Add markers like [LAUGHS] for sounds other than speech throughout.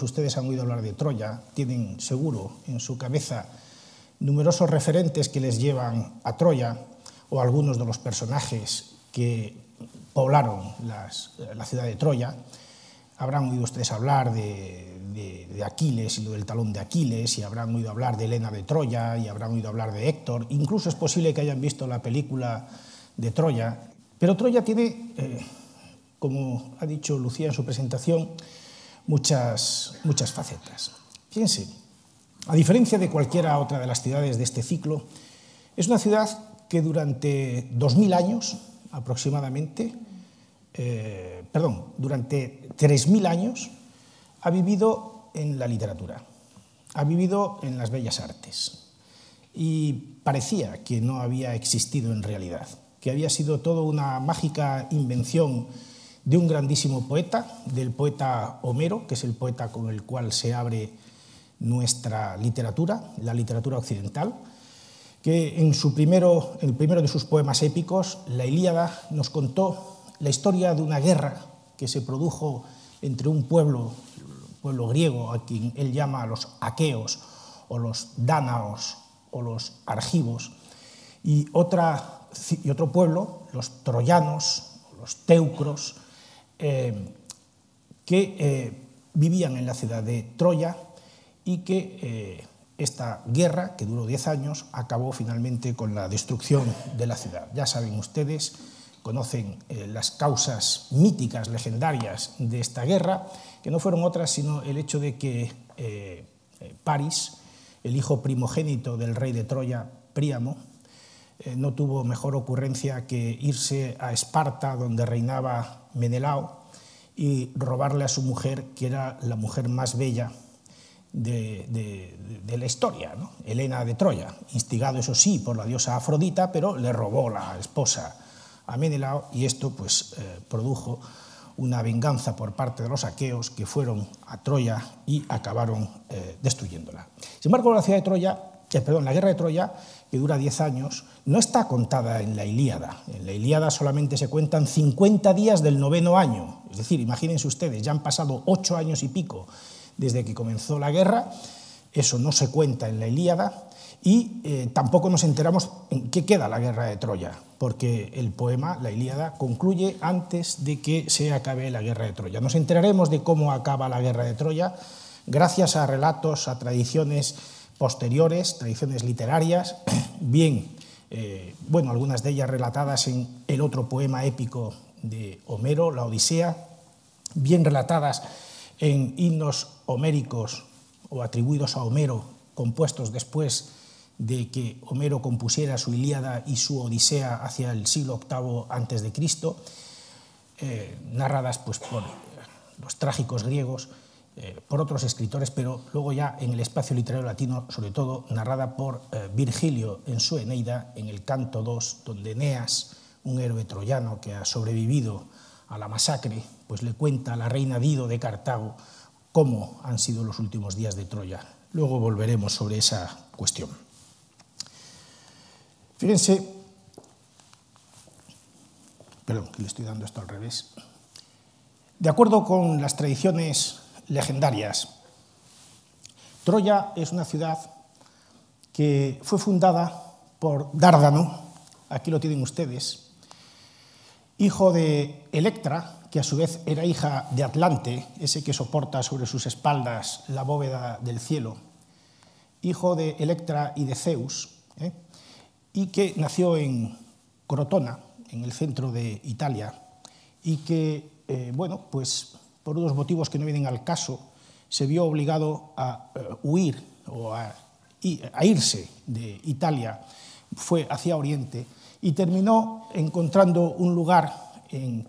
ustedes han oído hablar de Troya, tienen seguro en su cabeza numerosos referentes que les llevan a Troya o algunos de los personajes que poblaron la ciudad de Troya. Habrán oído ustedes hablar de, Aquiles y lo del talón de Aquiles, y habrán oído hablar de Helena de Troya, y habrán oído hablar de Héctor. Incluso es posible que hayan visto la película de Troya. Pero Troya tiene, eh, como ha dicho Lucía en su presentación, muchas, muchas facetas. Fíjense, a diferencia de cualquiera otra de las ciudades de este ciclo, es una ciudad que durante 2.000 años aproximadamente, eh, perdón, durante 3.000 años ha vivido en la literatura, ha vivido en las bellas artes y parecía que no había existido en realidad, que había sido toda una mágica invención de un grandísimo poeta, del poeta Homero, que es el poeta con el cual se abre nuestra literatura, la literatura occidental, que en su primero, el primero de sus poemas épicos, La Ilíada, nos contó la historia de una guerra que se produjo entre un pueblo, pueblo griego, a quien él llama los aqueos, o los dánaos, o los argivos, y, otra, y otro pueblo, los troyanos, o los teucros, eh, que eh, vivían en la ciudad de Troya y que eh, esta guerra, que duró diez años, acabó finalmente con la destrucción de la ciudad. Ya saben ustedes, conocen las causas míticas, legendarias de esta guerra, que no fueron otras sino el hecho de que Paris, el hijo primogénito del rey de Troya, Príamo, eh, no tuvo mejor ocurrencia que irse a Esparta, donde reinaba Menelao, y robarle a su mujer, que era la mujer más bella de, la historia, Helena de Troya, instigado eso sí por la diosa Afrodita, pero le robó la esposa a Menelao y esto pues eh, produjo una venganza por parte de los aqueos que fueron a Troya y acabaron eh, destruyéndola. Sin embargo, la ciudad de Troya, perdón, la guerra de Troya que dura 10 años, no está contada en la Ilíada. En la Ilíada solamente se cuentan 50 días del noveno año. Es decir, imagínense ustedes, ya han pasado ocho años y pico desde que comenzó la guerra, eso no se cuenta en la Ilíada, y eh, tampoco nos enteramos en qué queda la guerra de Troya, porque el poema, la Ilíada, concluye antes de que se acabe la guerra de Troya. Nos enteraremos de cómo acaba la guerra de Troya gracias a relatos, a tradiciones posteriores, tradiciones literarias, [CLEARS THROAT] bien, eh, bueno, algunas de ellas relatadas en el otro poema épico de Homero, la Odisea, bien relatadas en himnos homéricos o atribuidos a Homero, compuestos después de que Homero compusiera su Ilíada y su Odisea hacia el siglo VIII antes de Cristo, eh, narradas pues, por los trágicos griegos, eh, por otros escritores, pero luego ya en el espacio literario latino, sobre todo narrada por eh, Virgilio en su Eneida, en el canto 2, donde Eneas, un héroe troyano que ha sobrevivido a la masacre, pues le cuenta a la reina Dido de Cartago cómo han sido los últimos días de Troya. Luego volveremos sobre esa cuestión. Fíjense, perdón, que le estoy dando esto al revés. De acuerdo con las tradiciones legendarias. Troya es una ciudad que fue fundada por Dárdano, aquí lo tienen ustedes, hijo de Electra, que a su vez era hija de Atlante, ese que soporta sobre sus espaldas la bóveda del cielo, hijo de Electra y de Zeus, ¿eh? y que nació en Crotona, en el centro de Italia, y que, eh, bueno, pues por unos motivos que no vienen al caso, se vio obligado a eh, huir o a, irse de Italia, fue hacia Oriente y terminó encontrando un lugar en,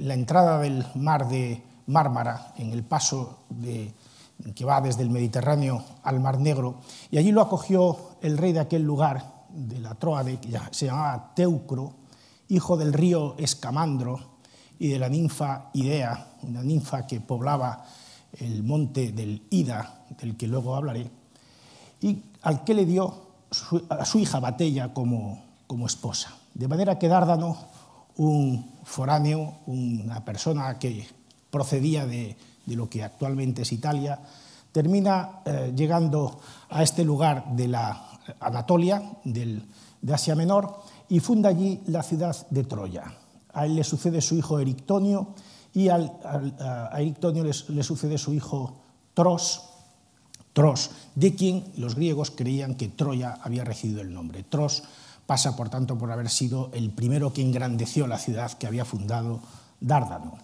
la entrada del mar de Mármara, en el paso que va desde el Mediterráneo al Mar Negro, y allí lo acogió el rey de aquel lugar, de la Troade, que se llamaba Teucro, hijo del río Escamandro, y de la ninfa Idea, una ninfa que poblaba el monte del Ida, del que luego hablaré, y al que le dio a su hija Batella como, esposa. De manera que Dárdano, un foráneo, una persona que procedía de, lo que actualmente es Italia, termina eh, llegando a este lugar de la Anatolia, de Asia Menor, y funda allí la ciudad de Troya a él le sucede su hijo Erictonio y a Erictonio le sucede su hijo Tros, Tros, de quien los griegos creían que Troya había recibido el nombre. Tros pasa, por tanto, por haber sido el primero que engrandeció la ciudad que había fundado Dárdano.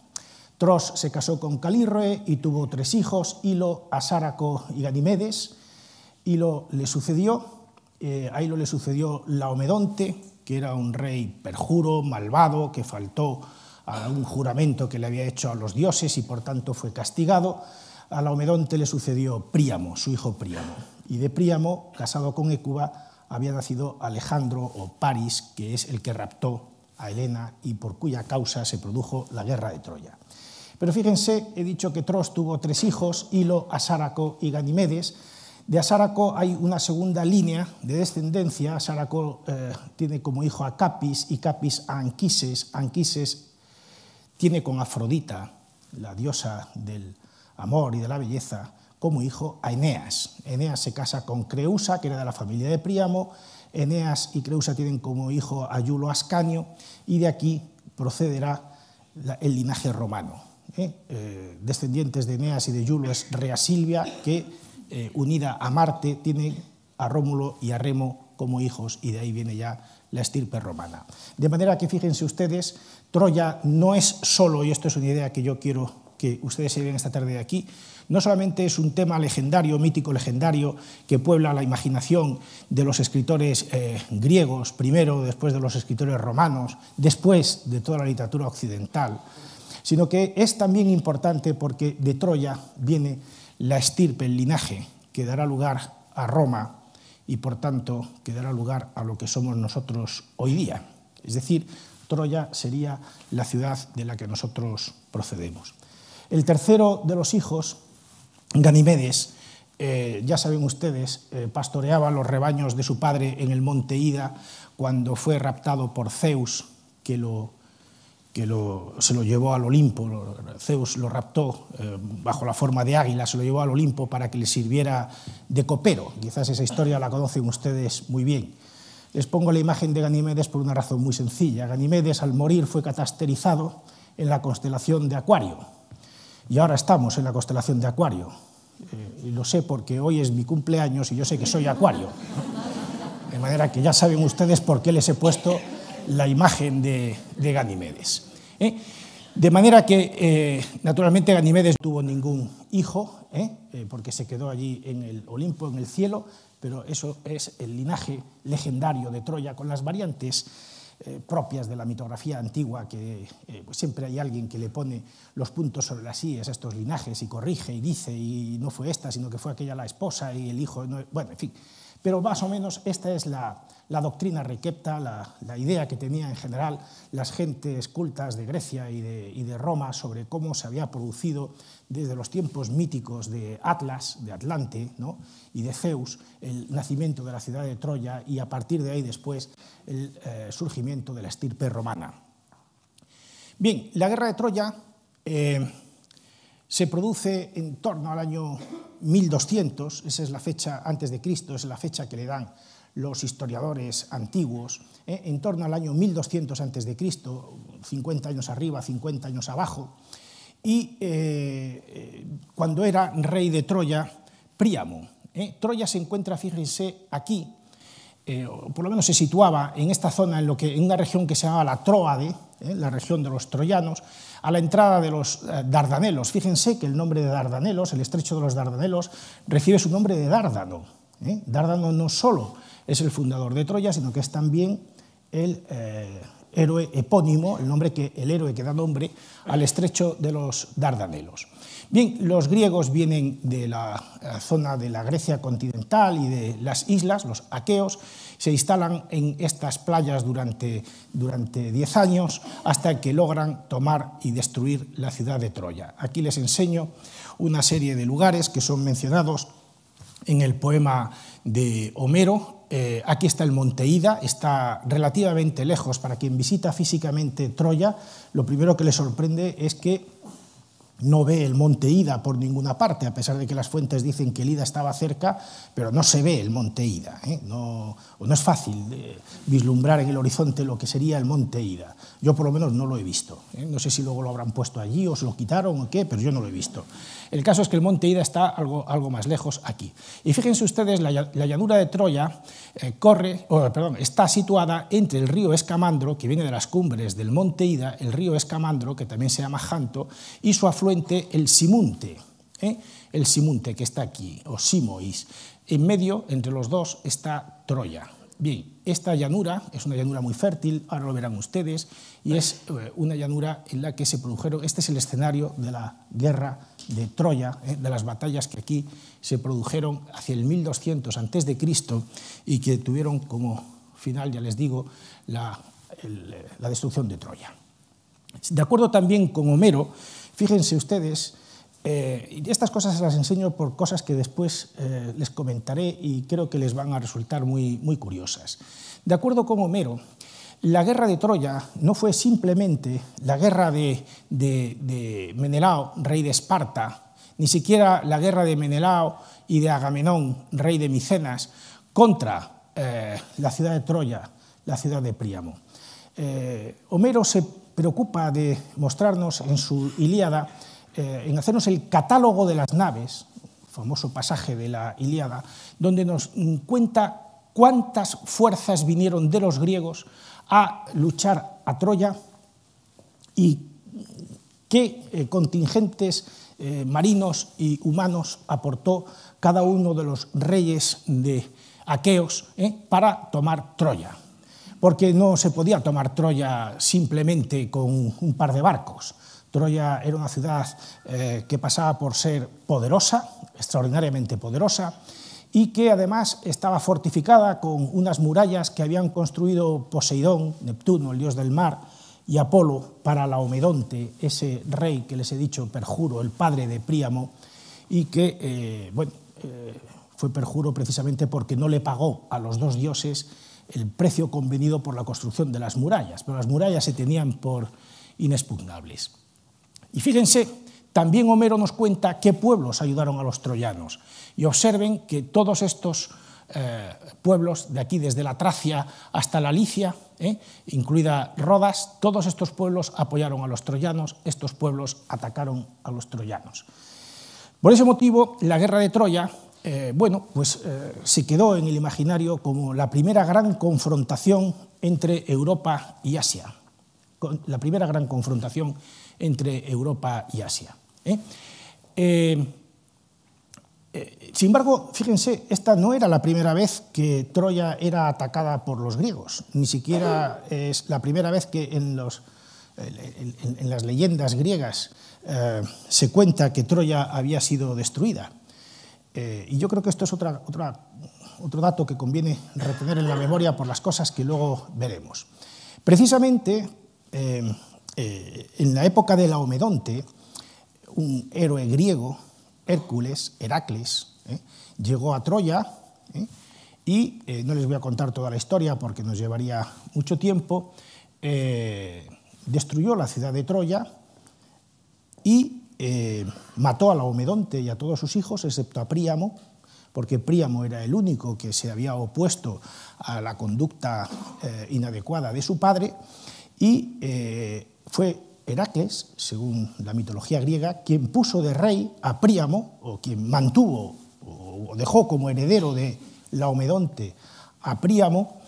Tros se casó con Calirroe y tuvo tres hijos, Hilo, Asáraco y Ganimedes. Hilo le sucedió, eh, a Hilo le sucedió Laomedonte, que era un rey perjuro, malvado, que faltó a un juramento que le había hecho a los dioses y por tanto fue castigado. A Laomedonte le sucedió Príamo, su hijo Príamo. Y de Príamo, casado con Écuba, había nacido Alejandro o Paris, que es el que raptó a Helena y por cuya causa se produjo la guerra de Troya. Pero fíjense, he dicho que Tros tuvo tres hijos, Hilo, Asáraco y Ganimedes, de Asaraco hay una segunda línea de descendencia. Asaraco eh, tiene como hijo a Capis y Capis a Anquises. Anquises tiene con Afrodita, la diosa del amor y de la belleza, como hijo a Eneas. Eneas se casa con Creusa, que era de la familia de Príamo. Eneas y Creusa tienen como hijo a Iulo Ascanio y de aquí procederá el linaje romano. ¿eh? Eh, descendientes de Eneas y de Iulo es Rea Silvia, que eh, unida a Marte, tiene a Rómulo y a Remo como hijos, y de ahí viene ya la estirpe romana. De manera que fíjense ustedes, Troya no es solo, y esto es una idea que yo quiero que ustedes se vean esta tarde de aquí, no solamente es un tema legendario, mítico legendario, que puebla la imaginación de los escritores eh, griegos, primero, después de los escritores romanos, después de toda la literatura occidental, sino que es también importante porque de Troya viene la estirpe, el linaje que dará lugar a Roma y por tanto que dará lugar a lo que somos nosotros hoy día. Es decir, Troya sería la ciudad de la que nosotros procedemos. El tercero de los hijos, Ganimedes, eh, ya saben ustedes, eh, pastoreaba los rebaños de su padre en el monte Ida cuando fue raptado por Zeus, que lo que se lo llevó al Olimpo, Zeus lo raptó eh, bajo la forma de águila, se lo llevó al Olimpo para que le sirviera de copero. Quizás esa historia la conocen ustedes muy bien. Les pongo la imagen de Ganimedes por una razón muy sencilla. Ganimedes al morir fue catasterizado en la constelación de Acuario. Y ahora estamos en la constelación de Acuario. Eh, y lo sé porque hoy es mi cumpleaños y yo sé que soy Acuario. De manera que ya saben ustedes por qué les he puesto la imagen de, Ganimedes. ¿eh? De manera que, eh, naturalmente, Ganimedes no tuvo ningún hijo, ¿eh? porque se quedó allí en el Olimpo, en el cielo, pero eso es el linaje legendario de Troya con las variantes propias de la mitografía antigua, que pues siempre hay alguien que le pone los puntos sobre las íes a estos linajes y corrige y dice, y no fue esta, sino que fue aquella la esposa y el hijo, bueno, en fin. Pero más o menos esta es la, la doctrina requepta, la, idea que tenía en general las gentes cultas de Grecia y de, Roma sobre cómo se había producido desde los tiempos míticos de Atlas, de Atlante y de Zeus, el nacimiento de la ciudad de Troya y a partir de ahí después el eh, surgimiento de la estirpe romana. Bien, la guerra de Troya eh, se produce en torno al año 1200, esa es la fecha antes de Cristo, es la fecha que le dan los historiadores antiguos, ¿eh? en torno al año 1200 a.C., 50 años arriba, 50 años abajo, y eh, eh, cuando era rey de Troya, Príamo. Troya se encuentra, fíjense, aquí, o por lo menos se situaba en esta zona, en, en una región que se llamaba la Troade, la región de los troyanos, a la entrada de los Dardanelos. Fíjense que el nombre de Dardanelos, el estrecho de los Dardanelos, recibe su nombre de Dárdano. Dardano no solo es el fundador de Troya, sino que es también el eh, héroe epónimo, el, nombre que, el héroe que da nombre al estrecho de los Dardanelos. Bien, los griegos vienen de la eh, zona de la Grecia continental y de las islas, los aqueos, se instalan en estas playas durante diez años hasta que logran tomar y destruir la ciudad de Troya. Aquí les enseño una serie de lugares que son mencionados en el poema de Homero, eh, aquí está el monte Ida, está relativamente lejos. Para quien visita físicamente Troya, lo primero que le sorprende es que no ve el monte Ida por ninguna parte, a pesar de que las fuentes dicen que el Ida estaba cerca, pero no se ve el monte Ida. ¿eh? No, es fácil eh, vislumbrar en el horizonte lo que sería el monte Ida. Yo por lo menos no lo he visto. ¿eh? No sé si luego lo habrán puesto allí o se lo quitaron o qué, pero yo no lo he visto. El caso es que el monte Ida está algo, más lejos aquí. Y fíjense ustedes, la, llanura de Troya eh, corre, está situada entre el río Escamandro, que viene de las cumbres del monte Ida, el río Escamandro, que también se llama Janto, y su afluente, el Simunte. ¿eh? El Simunte, que está aquí, o Simois. En medio, entre los dos, está Troya. Bien, esta llanura es una llanura muy fértil, ahora lo verán ustedes, y es eh, una llanura en la que se produjeron, este es el escenario de la guerra de Troya, eh, de las batallas que aquí se produjeron hacia el 1200 a.C. y que tuvieron como final, ya les digo, la, eh, la destrucción de Troya. De acuerdo también con Homero, fíjense ustedes eh, estas cosas las enseño por cosas que después eh, les comentaré y creo que les van a resultar muy, muy curiosas. De acuerdo con Homero, la guerra de Troya no fue simplemente la guerra de, Menelao, rey de Esparta, ni siquiera la guerra de Menelao y de Agamenón, rey de Micenas, contra eh, la ciudad de Troya, la ciudad de Príamo. Homero se preocupa de mostrarnos en su Ilíada eh, en hacernos el catálogo de las naves, famoso pasaje de la Ilíada, donde nos cuenta cuántas fuerzas vinieron de los griegos a luchar a Troya y qué eh, contingentes eh, marinos y humanos aportó cada uno de los reyes de aqueos para tomar Troya. Porque no se podía tomar Troya simplemente con un par de barcos. Troya era una ciudad eh, que pasaba por ser poderosa, extraordinariamente poderosa, y que además estaba fortificada con unas murallas que habían construido Poseidón, Neptuno, el dios del mar, y Apolo para Laomedonte, ese rey que les he dicho, perjuro, el padre de Príamo, y que, eh, bueno, eh, fue perjuro precisamente porque no le pagó a los dos dioses el precio convenido por la construcción de las murallas, pero las murallas se tenían por inexpugnables. Y fíjense, también Homero nos cuenta qué pueblos ayudaron a los troyanos. Y observen que todos estos eh, pueblos, de aquí desde la Tracia hasta la Licia, eh, incluida Rodas, todos estos pueblos apoyaron a los troyanos, estos pueblos atacaron a los troyanos. Por ese motivo, la guerra de Troya, eh, bueno, pues se quedó en el imaginario como la primera gran confrontación entre Europa y Asia, la primera gran confrontación entre Europa y Asia. ¿eh? Eh, eh, sin embargo, fíjense, esta no era la primera vez que Troya era atacada por los griegos, ni siquiera es la primera vez que en, las leyendas griegas se cuenta que Troya había sido destruida. y yo creo que esto es otra, otra, otro dato que conviene retener en la memoria por las cosas que luego veremos. Precisamente, eh, en la época de Laomedonte, un héroe griego, Hércules, Heracles, eh, llegó a Troya eh, y no les voy a contar toda la historia porque nos llevaría mucho tiempo. destruyó la ciudad de Troya y mató a Laomedonte y a todos sus hijos, excepto a Príamo, porque Príamo era el único que se había opuesto a la conducta inadecuada de su padre, y fue Heracles, según la mitología griega, quien puso de rey a Príamo, o quien mantuvo o dejó como heredero de Laomedonte a Príamo,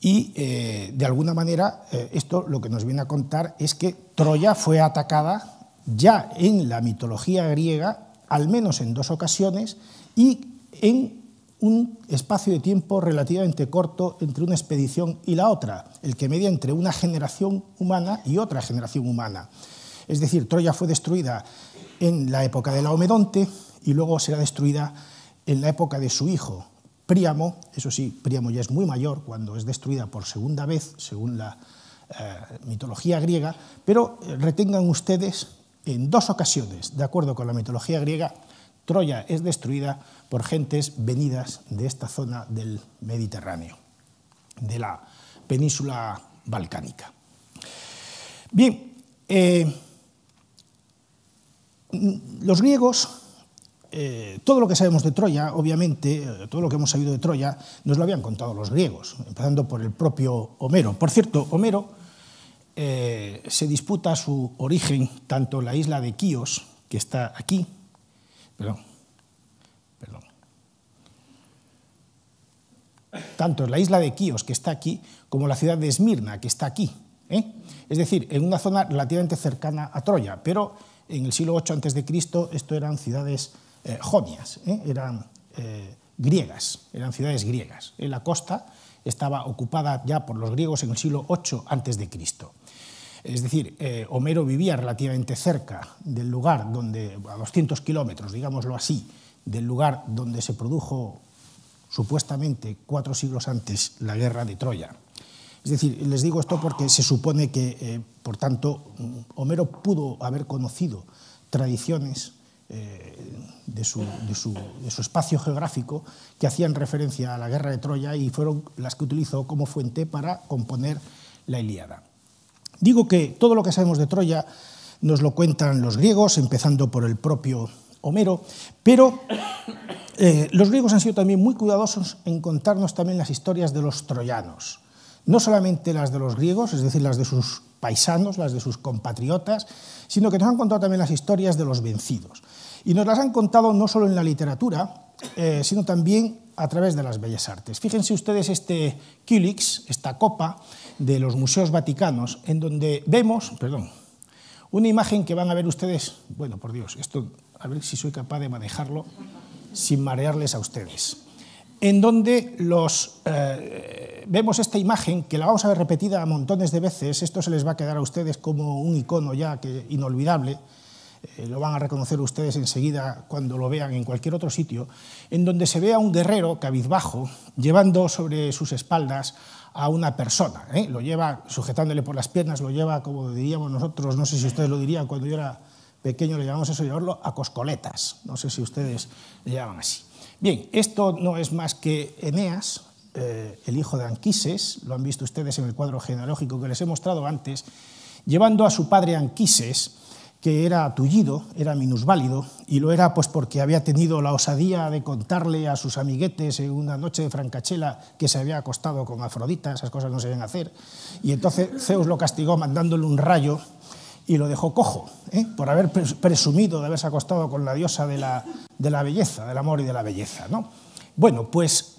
y eh, de alguna manera eh, esto lo que nos viene a contar es que Troya fue atacada ya en la mitología griega, al menos en dos ocasiones, y en un espacio de tiempo relativamente corto entre una expedición y la otra, el que media entre una generación humana y otra generación humana. Es decir, Troya fue destruida en la época de Laomedonte y luego será destruida en la época de su hijo, Príamo. Eso sí, Príamo ya es muy mayor cuando es destruida por segunda vez, según la eh, mitología griega, pero retengan ustedes en dos ocasiones, de acuerdo con la mitología griega, Troya es destruida por gentes venidas de esta zona del Mediterráneo, de la península balcánica. Bien, eh, los griegos, eh, todo lo que sabemos de Troya, obviamente, eh, todo lo que hemos sabido de Troya, nos lo habían contado los griegos, empezando por el propio Homero. Por cierto, Homero se disputa su origen tanto la isla de Quíos, que está aquí, Perdón. Perdón. Tanto la isla de Quíos, que está aquí, como la ciudad de Esmirna, que está aquí. ¿eh? Es decir, en una zona relativamente cercana a Troya, pero en el siglo VIII a.C. esto eran ciudades eh, jonias, ¿eh? eran griegas, eran ciudades griegas. la costa estaba ocupada ya por los griegos en el siglo VIII a.C. Es decir, eh, Homero vivía relativamente cerca del lugar donde, a 200 kilómetros, digámoslo así, del lugar donde se produjo supuestamente cuatro siglos antes la guerra de Troya. Es decir, les digo esto porque se supone que, eh, por tanto, Homero pudo haber conocido tradiciones eh, de, su, espacio geográfico que hacían referencia a la guerra de Troya y fueron las que utilizó como fuente para componer la Ilíada. Digo que todo lo que sabemos de Troya nos lo cuentan los griegos, empezando por el propio Homero, pero eh, los griegos han sido también muy cuidadosos en contarnos también las historias de los troyanos, no solamente las de los griegos, es decir, las de sus paisanos, las de sus compatriotas, sino que nos han contado también las historias de los vencidos. Y nos las han contado no solo en la literatura, eh, sino también a través de las bellas artes. Fíjense ustedes este Kilix, esta copa de los museos vaticanos, en donde vemos, perdón, una imagen que van a ver ustedes, bueno, por Dios, esto, a ver si soy capaz de manejarlo sin marearles a ustedes, en donde los, eh, vemos esta imagen, que la vamos a ver repetida montones de veces, esto se les va a quedar a ustedes como un icono ya que, inolvidable, eh, lo van a reconocer ustedes enseguida cuando lo vean en cualquier otro sitio, en donde se ve a un guerrero cabizbajo llevando sobre sus espaldas a una persona. ¿eh? Lo lleva sujetándole por las piernas, lo lleva, como diríamos nosotros, no sé si ustedes lo dirían cuando yo era pequeño, le llamamos eso, llevarlo a coscoletas. No sé si ustedes le llaman así. Bien, esto no es más que Eneas, eh, el hijo de Anquises, lo han visto ustedes en el cuadro genealógico que les he mostrado antes, llevando a su padre Anquises que era atullido, era minusválido, y lo era pues porque había tenido la osadía de contarle a sus amiguetes en una noche de francachela que se había acostado con Afrodita, esas cosas no se deben hacer, y entonces Zeus lo castigó mandándole un rayo y lo dejó cojo, ¿eh? por haber presumido de haberse acostado con la diosa de la, de la belleza, del amor y de la belleza. ¿no? Bueno, pues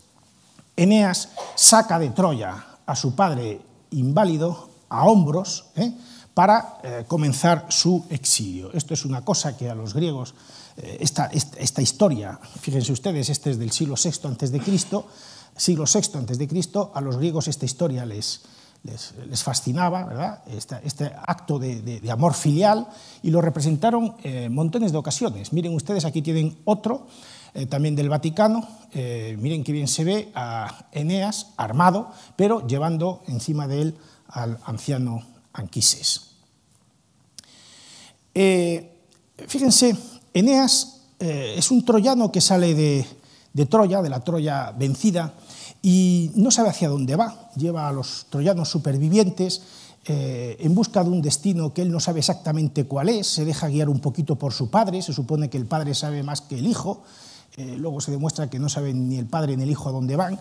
Eneas saca de Troya a su padre inválido a hombros, ¿eh? para eh, comenzar su exilio. Esto es una cosa que a los griegos, eh, esta, historia, fíjense ustedes, este es del siglo VI antes de Cristo, siglo VI antes de Cristo, a los griegos esta historia les, les, fascinaba, ¿verdad? Este, acto de, amor filial, y lo representaron en eh, montones de ocasiones. Miren ustedes, aquí tienen otro, también del Vaticano, miren qué bien se ve a Eneas armado, pero llevando encima de él al anciano Anquises. Eh, fíjense, Eneas eh, es un troyano que sale de, Troya, de la Troya vencida, y no sabe hacia dónde va. Lleva a los troyanos supervivientes eh, en busca de un destino que él no sabe exactamente cuál es, se deja guiar un poquito por su padre, se supone que el padre sabe más que el hijo, luego se demuestra que no saben ni el padre ni el hijo a dónde van.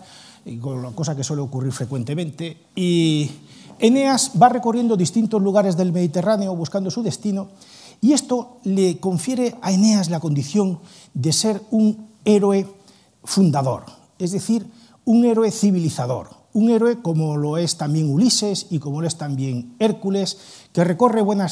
cosa que suele ocurrir frecuentemente, y Eneas va recorriendo distintos lugares del Mediterráneo buscando su destino, y esto le confiere a Eneas la condición de ser un héroe fundador, es decir, un héroe civilizador, un héroe como lo es también Ulises y como lo es también Hércules, que recorre buena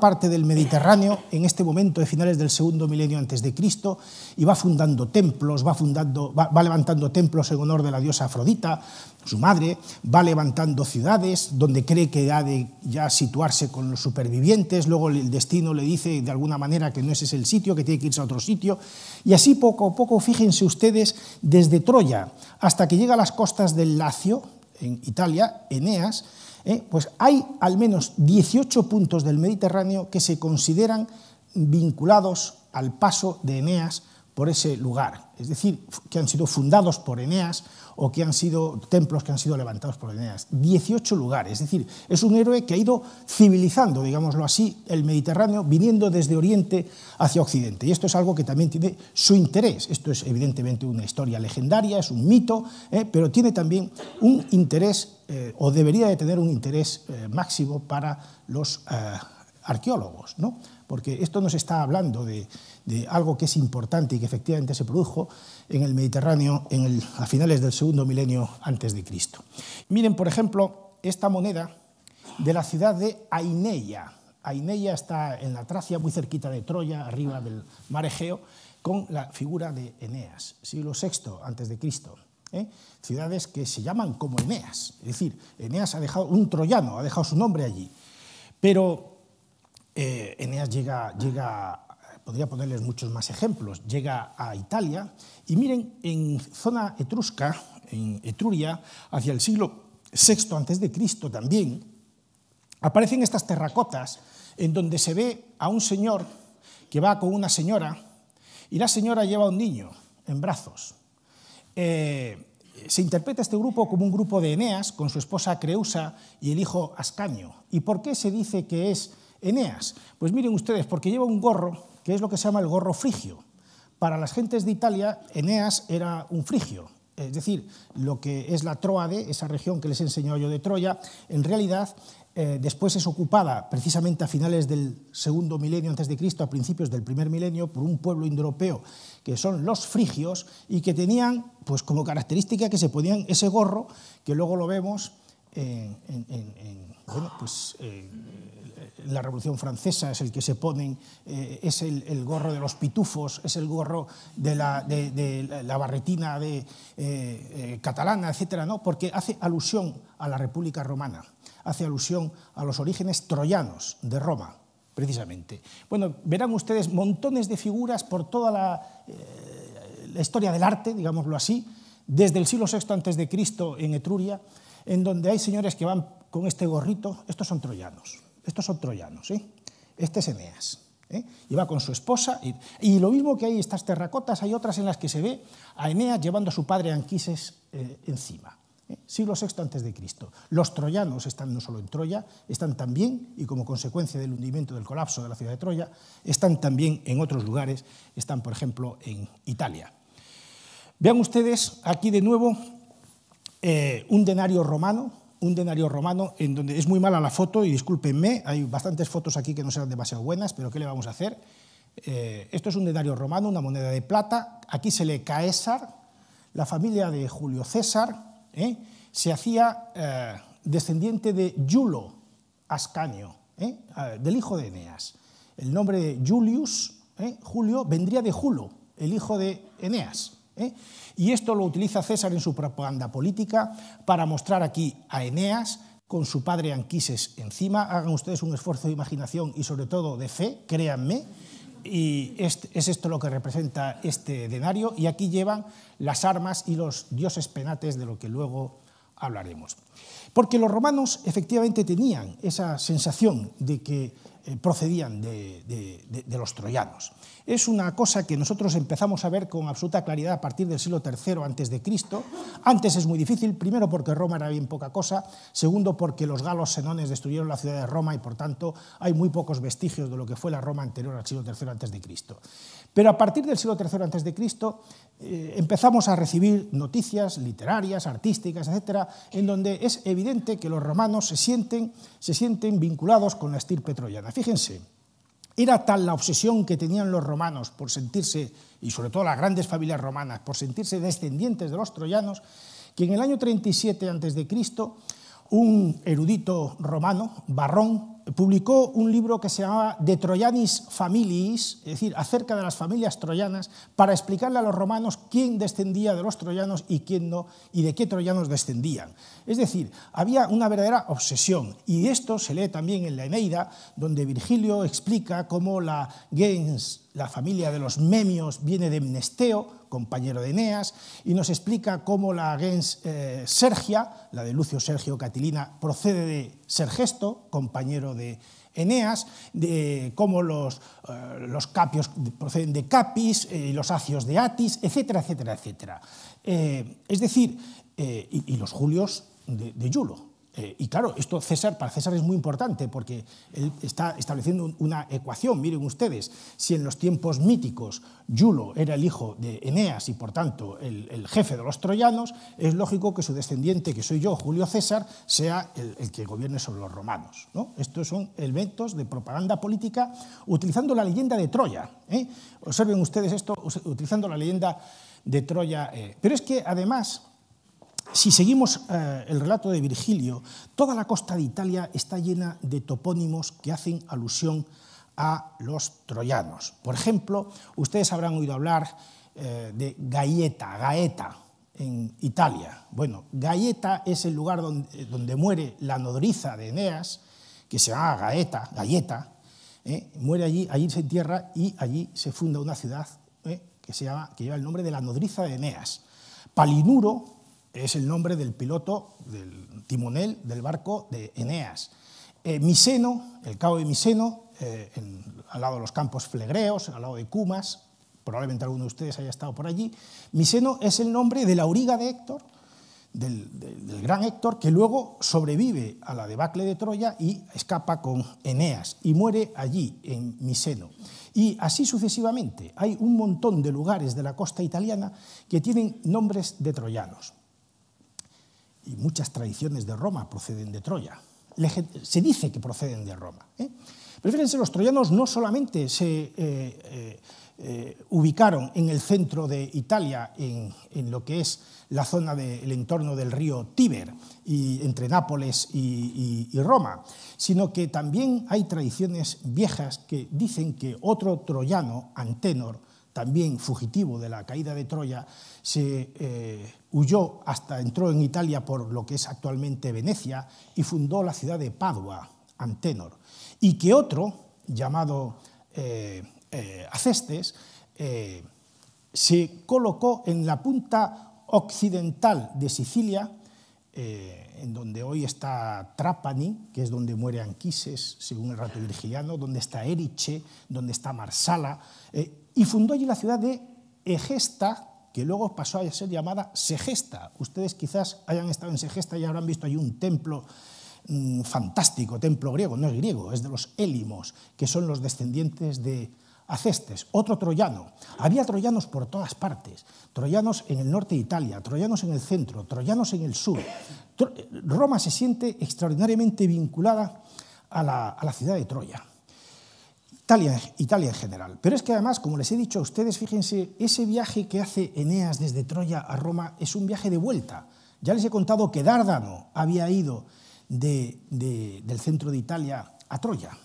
parte del Mediterráneo en este momento de finales del segundo milenio antes de Cristo y va fundando templos, va, levantando templos en honor de la diosa Afrodita, su madre, va levantando ciudades donde cree que ha de ya situarse con los supervivientes, luego el destino le dice de alguna manera que no ese es el sitio, que tiene que irse a otro sitio, y así poco a poco, fíjense ustedes, desde Troya, hasta que llega a las costas del Lacio, en Italia, Eneas, eh, pues hay al menos 18 puntos del Mediterráneo que se consideran vinculados al paso de Eneas por ese lugar, es decir, que han sido fundados por Eneas o que han sido templos que han sido levantados por Eneas. 18 lugares, es decir, es un héroe que ha ido civilizando, digámoslo así, el Mediterráneo, viniendo desde Oriente hacia Occidente. Y esto es algo que también tiene su interés. Esto es evidentemente una historia legendaria, es un mito, eh, pero tiene también un interés, eh, o debería de tener un interés eh, máximo para los arqueólogos, ¿no? porque esto nos está hablando de algo que es importante y que efectivamente se produjo, en el Mediterráneo a finales del segundo milenio antes de Cristo. Miren, por ejemplo, esta moneda de la ciudad de Aineia. Aineia está en la Tracia, muy cerquita de Troya, arriba del mar Egeo, con la figura de Eneas, siglo VI antes de Cristo. ¿eh? ciudades que se llaman como Eneas. Es decir, Eneas ha dejado, un troyano ha dejado su nombre allí. Pero eh, Eneas llega, llega podría ponerles muchos más ejemplos, llega a Italia y miren, en zona etrusca, en Etruria, hacia el siglo VI antes de Cristo también, aparecen estas terracotas en donde se ve a un señor que va con una señora y la señora lleva a un niño en brazos. Eh, se interpreta este grupo como un grupo de Eneas con su esposa Creusa y el hijo Ascanio. ¿Y por qué se dice que es Eneas? Pues miren ustedes, porque lleva un gorro que es lo que se llama el gorro frigio. Para las gentes de Italia, Eneas era un frigio, es decir, lo que es la Troade, esa región que les he enseñado yo de Troya, en realidad eh, después es ocupada precisamente a finales del segundo milenio antes de Cristo, a principios del primer milenio, por un pueblo indoeuropeo que son los frigios y que tenían pues como característica que se ponían ese gorro que luego lo vemos en, pues, eh, la Revolución Francesa, es el que se ponen, eh, es el, gorro de los pitufos, es el gorro de la, barretina de, eh, catalana, etcétera, ¿no? porque hace alusión a la República Romana, hace alusión a los orígenes troyanos de Roma, precisamente. Bueno, verán ustedes montones de figuras por toda la, la historia del arte, digámoslo así, desde el siglo VI a.C. en Etruria, en donde hay señores que van con este gorrito, estos son troyanos, estos son troyanos, sí. ¿eh? este es Eneas. ¿eh? Y va con su esposa, y, lo mismo que hay estas terracotas, hay otras en las que se ve a Eneas llevando a su padre Anquises eh, encima. Siglo VI antes de Cristo. Los troyanos están no solo en Troya, están también, y como consecuencia del hundimiento, del colapso de la ciudad de Troya, están también en otros lugares, están por ejemplo en Italia. Vean ustedes aquí de nuevo eh, un denario romano, un denario romano en donde es muy mala la foto y discúlpenme, hay bastantes fotos aquí que no serán demasiado buenas, pero ¿qué le vamos a hacer? Eh, esto es un denario romano, una moneda de plata, aquí se lee Caesar, la familia de Julio César, ¿eh? se hacía descendiente de julo Ascanio, del hijo de Eneas. El nombre de Julius, Julio, vendría de Julo, el hijo de Eneas. ¿eh? Y esto lo utiliza César en su propaganda política para mostrar aquí a Eneas con su padre Anquises encima. Hagan ustedes un esfuerzo de imaginación y sobre todo de fe, créanme. Y es esto lo que representa este denario. Y aquí llevan las armas y los dioses penates de lo que luego hablaremos. Porque los romanos efectivamente tenían esa sensación de que eh, procedían de, los troyanos. Es una cosa que nosotros empezamos a ver con absoluta claridad a partir del siglo III antes de Cristo. Antes es muy difícil, primero porque Roma era bien poca cosa, segundo porque los galos senones destruyeron la ciudad de Roma y por tanto hay muy pocos vestigios de lo que fue la Roma anterior al siglo III antes de Cristo. Pero a partir del siglo III a.C. Eh, empezamos a recibir noticias literarias, artísticas, etcétera, en donde es evidente que los romanos se sienten, se sienten vinculados con la estirpe troyana. Fíjense, era tal la obsesión que tenían los romanos por sentirse, y sobre todo las grandes familias romanas, por sentirse descendientes de los troyanos, que en el año 37 a.C., un erudito romano, Barrón, publicó un libro que se llamaba De Troyanis Familiis, es decir, acerca de las familias troyanas, para explicarle a los romanos quién descendía de los troyanos y quién no, y de qué troyanos descendían. Es decir, había una verdadera obsesión, y esto se lee también en la Eneida, donde Virgilio explica cómo la gens, la familia de los Memios, viene de Mnesteo, compañero de Eneas, y nos explica cómo la gens eh, Sergia, la de Lucio Sergio Catilina, procede de Sergesto, compañero de Eneas, de cómo los, eh, los capios proceden de Capis, eh, y los acios de Atis, etcétera, etcétera, etcétera. es decir, y, los julios de, de eh, y claro, esto César, para César es muy importante porque él está estableciendo una ecuación. Miren ustedes, si en los tiempos míticos Yulo era el hijo de Eneas y por tanto el, jefe de los troyanos, es lógico que su descendiente, que soy yo, Julio César, sea el, que gobierne sobre los romanos. Estos son elementos de propaganda política utilizando la leyenda de Troya. ¿eh? Observen ustedes esto utilizando la leyenda de Troya. Eh, pero es que además si seguimos eh, el relato de Virgilio, toda la costa de Italia está llena de topónimos que hacen alusión a los troyanos. Por ejemplo, ustedes habrán oído hablar eh, de Gaeta, Gaeta, en Italia. Bueno, Gaeta es el lugar donde, eh, muere la nodriza de Eneas, que se llama Gaeta, Gaeta, muere allí, allí se entierra y allí se funda una ciudad que, que lleva el nombre de la nodriza de Eneas. Palinuro es el nombre del piloto, del timonel del barco de Eneas. Eh, Miseno, el cabo de Miseno, eh, al lado de los campos flegreos, al lado de Cumas, probablemente alguno de ustedes haya estado por allí, Miseno es el nombre de la auriga de Héctor, del, del, gran Héctor, que luego sobrevive a la debacle de Troya y escapa con Eneas y muere allí, en Miseno. Y así sucesivamente. Hay un montón de lugares de la costa italiana que tienen nombres de troyanos y muchas tradiciones de Roma proceden de Troya. Se dice que proceden de Roma. ¿eh? Pero fíjense, los troyanos no solamente se eh, eh, ubicaron en el centro de Italia, en, lo que es la zona del entorno del río Tíber, y, entre Nápoles y, y Roma, sino que también hay tradiciones viejas que dicen que otro troyano, Antenor, también fugitivo de la caída de Troya, se eh, huyó hasta entró en Italia por lo que es actualmente Venecia y fundó la ciudad de Padua, Antenor, y que otro, llamado eh, eh, Acestes, se colocó en la punta occidental de Sicilia, en donde hoy está Trapani, que es donde muere Anquises, según el rato virgiliano, donde está Eriche, donde está Marsala y fundó allí la ciudad de Egesta, que luego pasó a ser llamada Segesta. Ustedes quizás hayan estado en Segesta y habrán visto allí un templo mm, fantástico, templo griego, no es griego, es de los Élimos, que son los descendientes de Acestes, otro troyano. Había troyanos por todas partes, troyanos en el norte de Italia, troyanos en el centro, troyanos en el sur. Eh, Roma se siente extraordinariamente vinculada a la ciudad de Troya. Italia, en general. Pero es que además, como les he dicho a ustedes, fíjense, ese viaje que hace Eneas desde Troya a Roma es un viaje de vuelta. Ya les he contado que Dárdano había ido del centro de Italia a Troya.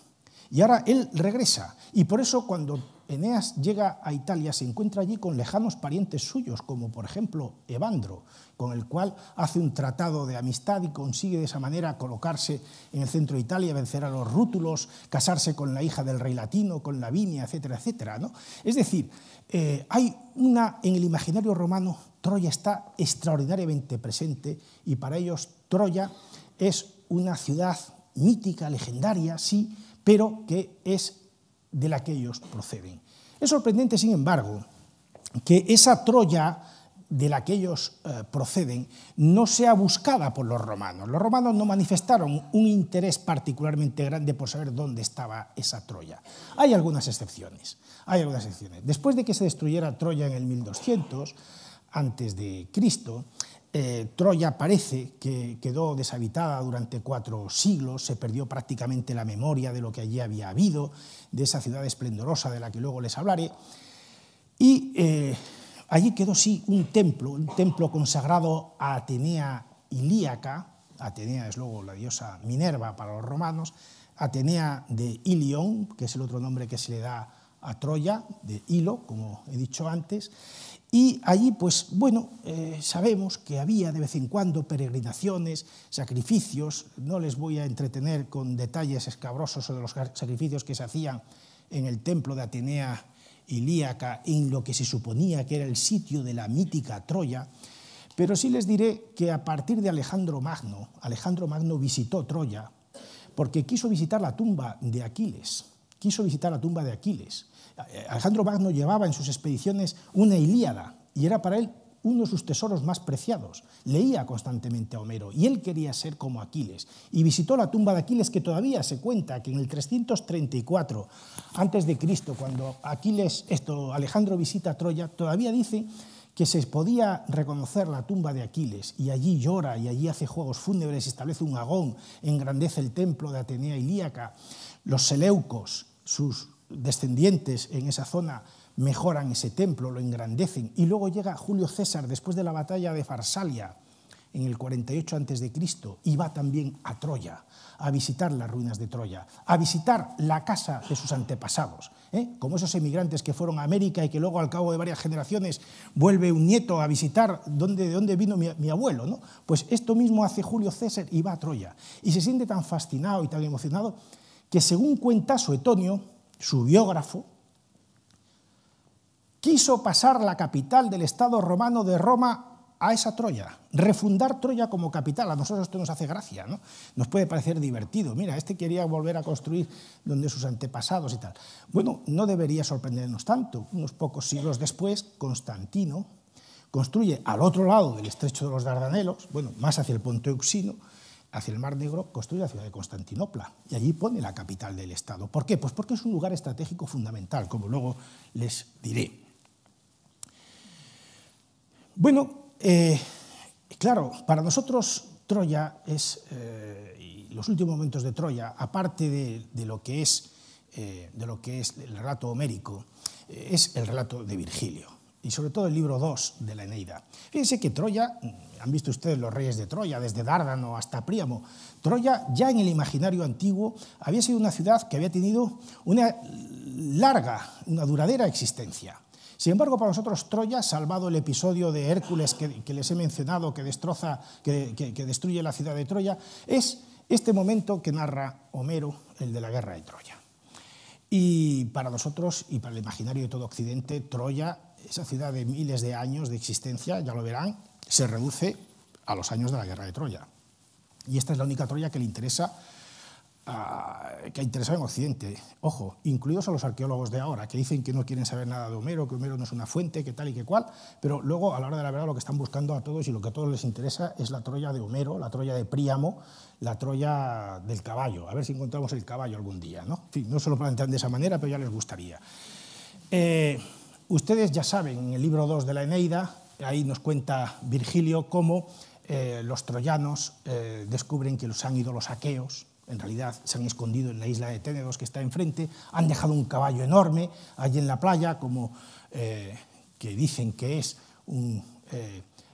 Y ahora él regresa. Y por eso cuando Eneas llega a Italia, se encuentra allí con lejanos parientes suyos, como por ejemplo Evandro, con el cual hace un tratado de amistad y consigue de esa manera colocarse en el centro de Italia, vencer a los rútulos, casarse con la hija del rey latino, con Lavinia, etcétera, etcétera. ¿no? Es decir, eh, hay una, en el imaginario romano, Troya está extraordinariamente presente y para ellos Troya es una ciudad mítica, legendaria, sí, pero que es de la que ellos proceden. Es sorprendente, sin embargo, que esa Troya de la que ellos eh, proceden no sea buscada por los romanos. Los romanos no manifestaron un interés particularmente grande por saber dónde estaba esa Troya. Hay algunas excepciones. Hay algunas excepciones. Después de que se destruyera Troya en el 1200 antes de Cristo, eh, Troya parece que quedó deshabitada durante cuatro siglos, se perdió prácticamente la memoria de lo que allí había habido, de esa ciudad esplendorosa de la que luego les hablaré. Y eh, allí quedó sí un templo, un templo consagrado a Atenea Ilíaca, Atenea es luego la diosa Minerva para los romanos, Atenea de Ilión, que es el otro nombre que se le da a Troya, de Hilo, como he dicho antes, y allí, pues bueno, eh, sabemos que había de vez en cuando peregrinaciones, sacrificios, no les voy a entretener con detalles escabrosos sobre los sacrificios que se hacían en el templo de Atenea Ilíaca, en lo que se suponía que era el sitio de la mítica Troya, pero sí les diré que a partir de Alejandro Magno, Alejandro Magno visitó Troya, porque quiso visitar la tumba de Aquiles, quiso visitar la tumba de Aquiles, eh, Alejandro Magno llevaba en sus expediciones una Ilíada y era para él uno de sus tesoros más preciados. Leía constantemente a Homero y él quería ser como Aquiles. Y visitó la tumba de Aquiles que todavía se cuenta que en el 334 a.C., cuando Aquiles, esto, Alejandro visita Troya, todavía dice que se podía reconocer la tumba de Aquiles y allí llora y allí hace juegos fúnebres, establece un agón, engrandece el templo de Atenea Ilíaca, los seleucos, sus descendientes en esa zona mejoran ese templo, lo engrandecen. Y luego llega Julio César después de la batalla de Farsalia en el 48 a.C. y va también a Troya, a visitar las ruinas de Troya, a visitar la casa de sus antepasados, ¿eh? como esos emigrantes que fueron a América y que luego al cabo de varias generaciones vuelve un nieto a visitar dónde, de dónde vino mi, abuelo. Pues esto mismo hace Julio César y va a Troya. Y se siente tan fascinado y tan emocionado que según cuenta Suetonio, su biógrafo, quiso pasar la capital del Estado romano de Roma a esa Troya, refundar Troya como capital. A nosotros esto nos hace gracia, ¿no? Nos puede parecer divertido. Mira, este quería volver a construir donde sus antepasados y tal. Bueno, no debería sorprendernos tanto. Unos pocos siglos después, Constantino construye al otro lado del estrecho de los Dardanelos, bueno, más hacia el Ponte Euxino, hacia el Mar Negro, construye la ciudad de Constantinopla y allí pone la capital del Estado. ¿Por qué? Pues porque es un lugar estratégico fundamental, como luego les diré. Bueno, eh, claro, para nosotros Troya es, eh, los últimos momentos de Troya, aparte de, lo que es, eh, de lo que es el relato homérico, es el relato de Virgilio y sobre todo el libro 2 de la Eneida. Fíjense que Troya, han visto ustedes los reyes de Troya, desde Dárdano hasta Príamo, Troya ya en el imaginario antiguo había sido una ciudad que había tenido una larga, una duradera existencia. Sin embargo, para nosotros Troya, salvado el episodio de Hércules que, les he mencionado, que, destroza, que, que, que destruye la ciudad de Troya, es este momento que narra Homero, el de la guerra de Troya. Y para nosotros y para el imaginario de todo Occidente, Troya esa ciudad de miles de años de existencia, ya lo verán, se reduce a los años de la guerra de Troya. Y esta es la única Troya que le interesa, ah, que ha interesado en Occidente. Ojo, incluidos a los arqueólogos de ahora, que dicen que no quieren saber nada de Homero, que Homero no es una fuente, que tal y que cual, pero luego, a la hora de la verdad, lo que están buscando a todos y lo que a todos les interesa es la Troya de Homero, la Troya de Príamo, la Troya del caballo. A ver si encontramos el caballo algún día, ¿no? no se lo plantean de esa manera, pero ya les gustaría. Eh, Ustedes ya saben, en el libro 2 de la Eneida, ahí nos cuenta Virgilio cómo eh, los troyanos eh, descubren que los han ido los aqueos, en realidad se han escondido en la isla de Tenedos que está enfrente, han dejado un caballo enorme allí en la playa, como eh, que dicen que es un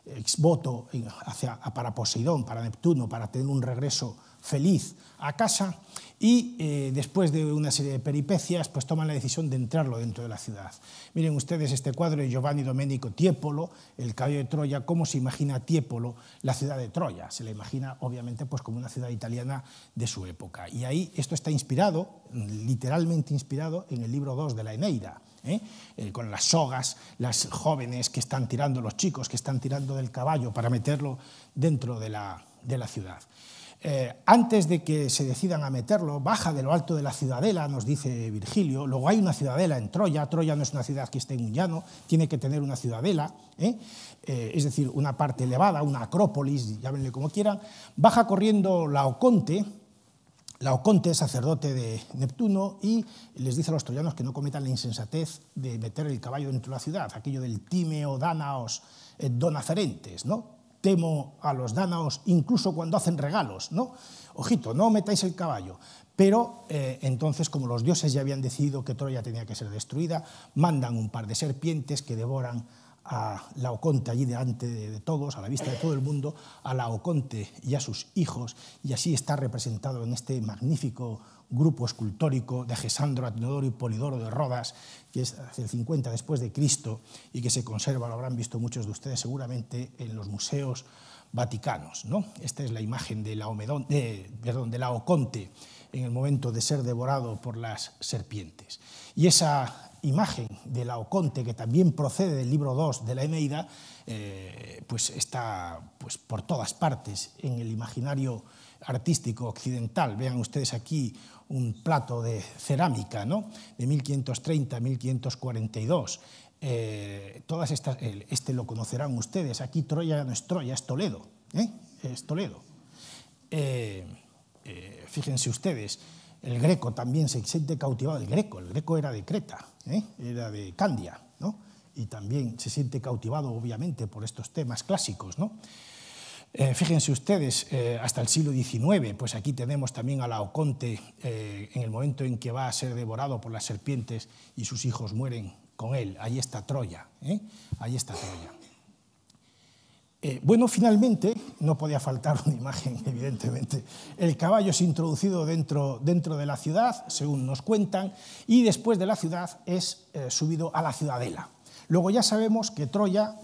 exvoto hacia, para Poseidón, para Neptuno, para tener un regreso feliz a casa y eh, después de una serie de peripecias pues toman la decisión de entrarlo dentro de la ciudad. Miren ustedes este cuadro de Giovanni Domenico Tiepolo, el caballo de Troya, cómo se imagina Tiepolo la ciudad de Troya. Se la imagina obviamente pues como una ciudad italiana de su época. Y ahí esto está inspirado, literalmente inspirado, en el libro 2 de la Eneida. ¿eh? Eh, con las sogas, las jóvenes que están tirando, los chicos que están tirando del caballo para meterlo dentro de la ciudad. Eh, antes de que se decidan a meterlo, baja de lo alto de la ciudadela, nos dice Virgilio, luego hay una ciudadela en Troya, Troya no es una ciudad que esté en un llano, tiene que tener una ciudadela, ¿eh? Eh, es decir, una parte elevada, una acrópolis, llámenle como quieran, baja corriendo Laoconte, Laoconte, sacerdote de Neptuno, y les dice a los troyanos que no cometan la insensatez de meter el caballo dentro de la ciudad, aquello del timeo danaos donacerentes, ¿no? temo a los dánaos incluso cuando hacen regalos, ¿no? Ojito, no metáis el caballo. Pero eh, entonces, como los dioses ya habían decidido que Troya tenía que ser destruida, mandan un par de serpientes que devoran a Laoconte allí delante de, todos, a la vista de todo el mundo, a Laoconte y a sus hijos, y así está representado en este magnífico grupo escultórico de Gesandro, Atenodoro y Polidoro de Rodas, que es hacia el 50 después de Cristo y que se conserva, lo habrán visto muchos de ustedes seguramente, en los museos vaticanos. ¿no? Esta es la imagen de la de perdón, de oconte en el momento de ser devorado por las serpientes. Y esa imagen de la Oconte, que también procede del libro 2 de la Eneida, eh, pues está pues, por todas partes en el imaginario artístico occidental. Vean ustedes aquí un plato de cerámica ¿no? de 1530-1542. Eh, todas estas, este lo conocerán ustedes. Aquí Troya no es Troya, es Toledo. ¿eh? Es Toledo. Eh, eh, fíjense ustedes, el greco también se siente cautivado. El greco, el greco era de Creta, era de Candia, y también se siente cautivado, obviamente, por estos temas clásicos. ¿no? Eh, fíjense ustedes, eh, hasta el siglo XIX, pues aquí tenemos también a Laoconte eh, en el momento en que va a ser devorado por las serpientes y sus hijos mueren con él. Ahí está Troya, ahí está Troya. bueno, finalmente, no podía faltar una imagen, [LAUGHS] evidentemente. El caballo es introducido dentro, dentro de la ciudad, según nos cuentan, y después de la ciudad es subido a la ciudadela. Luego ya sabemos que Troya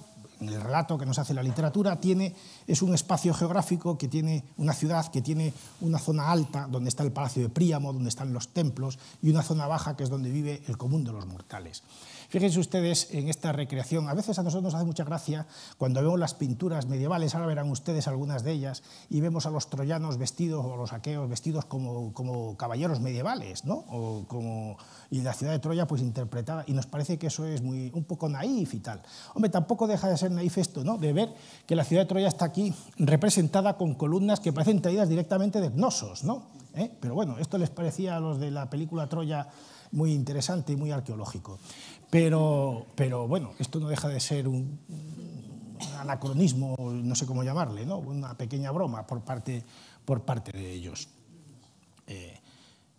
el relato que nos hace la literatura, tiene, es un espacio geográfico que tiene una ciudad, que tiene una zona alta donde está el Palacio de Príamo, donde están los templos, y una zona baja que es donde vive el común de los mortales. Fíjense ustedes en esta recreación. A veces a nosotros nos hace mucha gracia cuando vemos las pinturas medievales, ahora verán ustedes algunas de ellas, y vemos a los troyanos vestidos o a los aqueos vestidos como, caballeros medievales, ¿no? y la ciudad de Troya pues interpretada, y nos parece que eso es muy, un poco naif y tal. Hombre, tampoco deja de ser naif esto, ¿no? De ver que la ciudad de Troya está aquí representada con columnas que parecen traídas directamente de Gnosos, ¿no? ¿Eh? Pero bueno, esto les parecía a los de la película Troya muy interesante y muy arqueológico. Pero, bueno, esto no deja de ser un, anacronismo, no sé cómo llamarle, una pequeña broma por parte, por parte de ellos. Eh,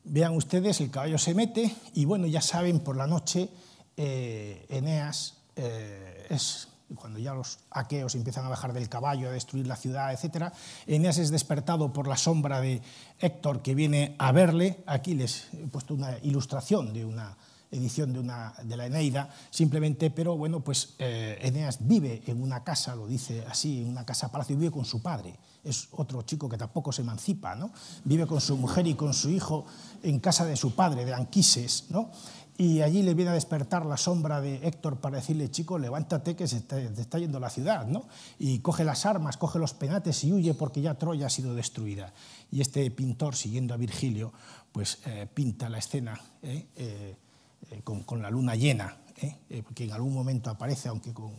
vean ustedes, el caballo se mete y bueno, ya saben, por la noche eh, Eneas eh, es cuando ya los aqueos empiezan a bajar del caballo, a destruir la ciudad, etc., Eneas es despertado por la sombra de Héctor que viene a verle. Aquí les he puesto una ilustración de una, edición de, una, de la Eneida, simplemente, pero bueno, pues eh, Eneas vive en una casa, lo dice así, en una casa palacio, vive con su padre, es otro chico que tampoco se emancipa, ¿no? Vive con su mujer y con su hijo en casa de su padre, de Anquises, ¿no? Y allí le viene a despertar la sombra de Héctor para decirle, chico, levántate que se te, está yendo la ciudad, ¿no? Y coge las armas, coge los penates y huye porque ya Troya ha sido destruida. Y este pintor, siguiendo a Virgilio, pues eh, pinta la escena, ¿eh? eh eh, con, la luna llena, ¿eh? Eh, que en algún momento aparece, aunque con,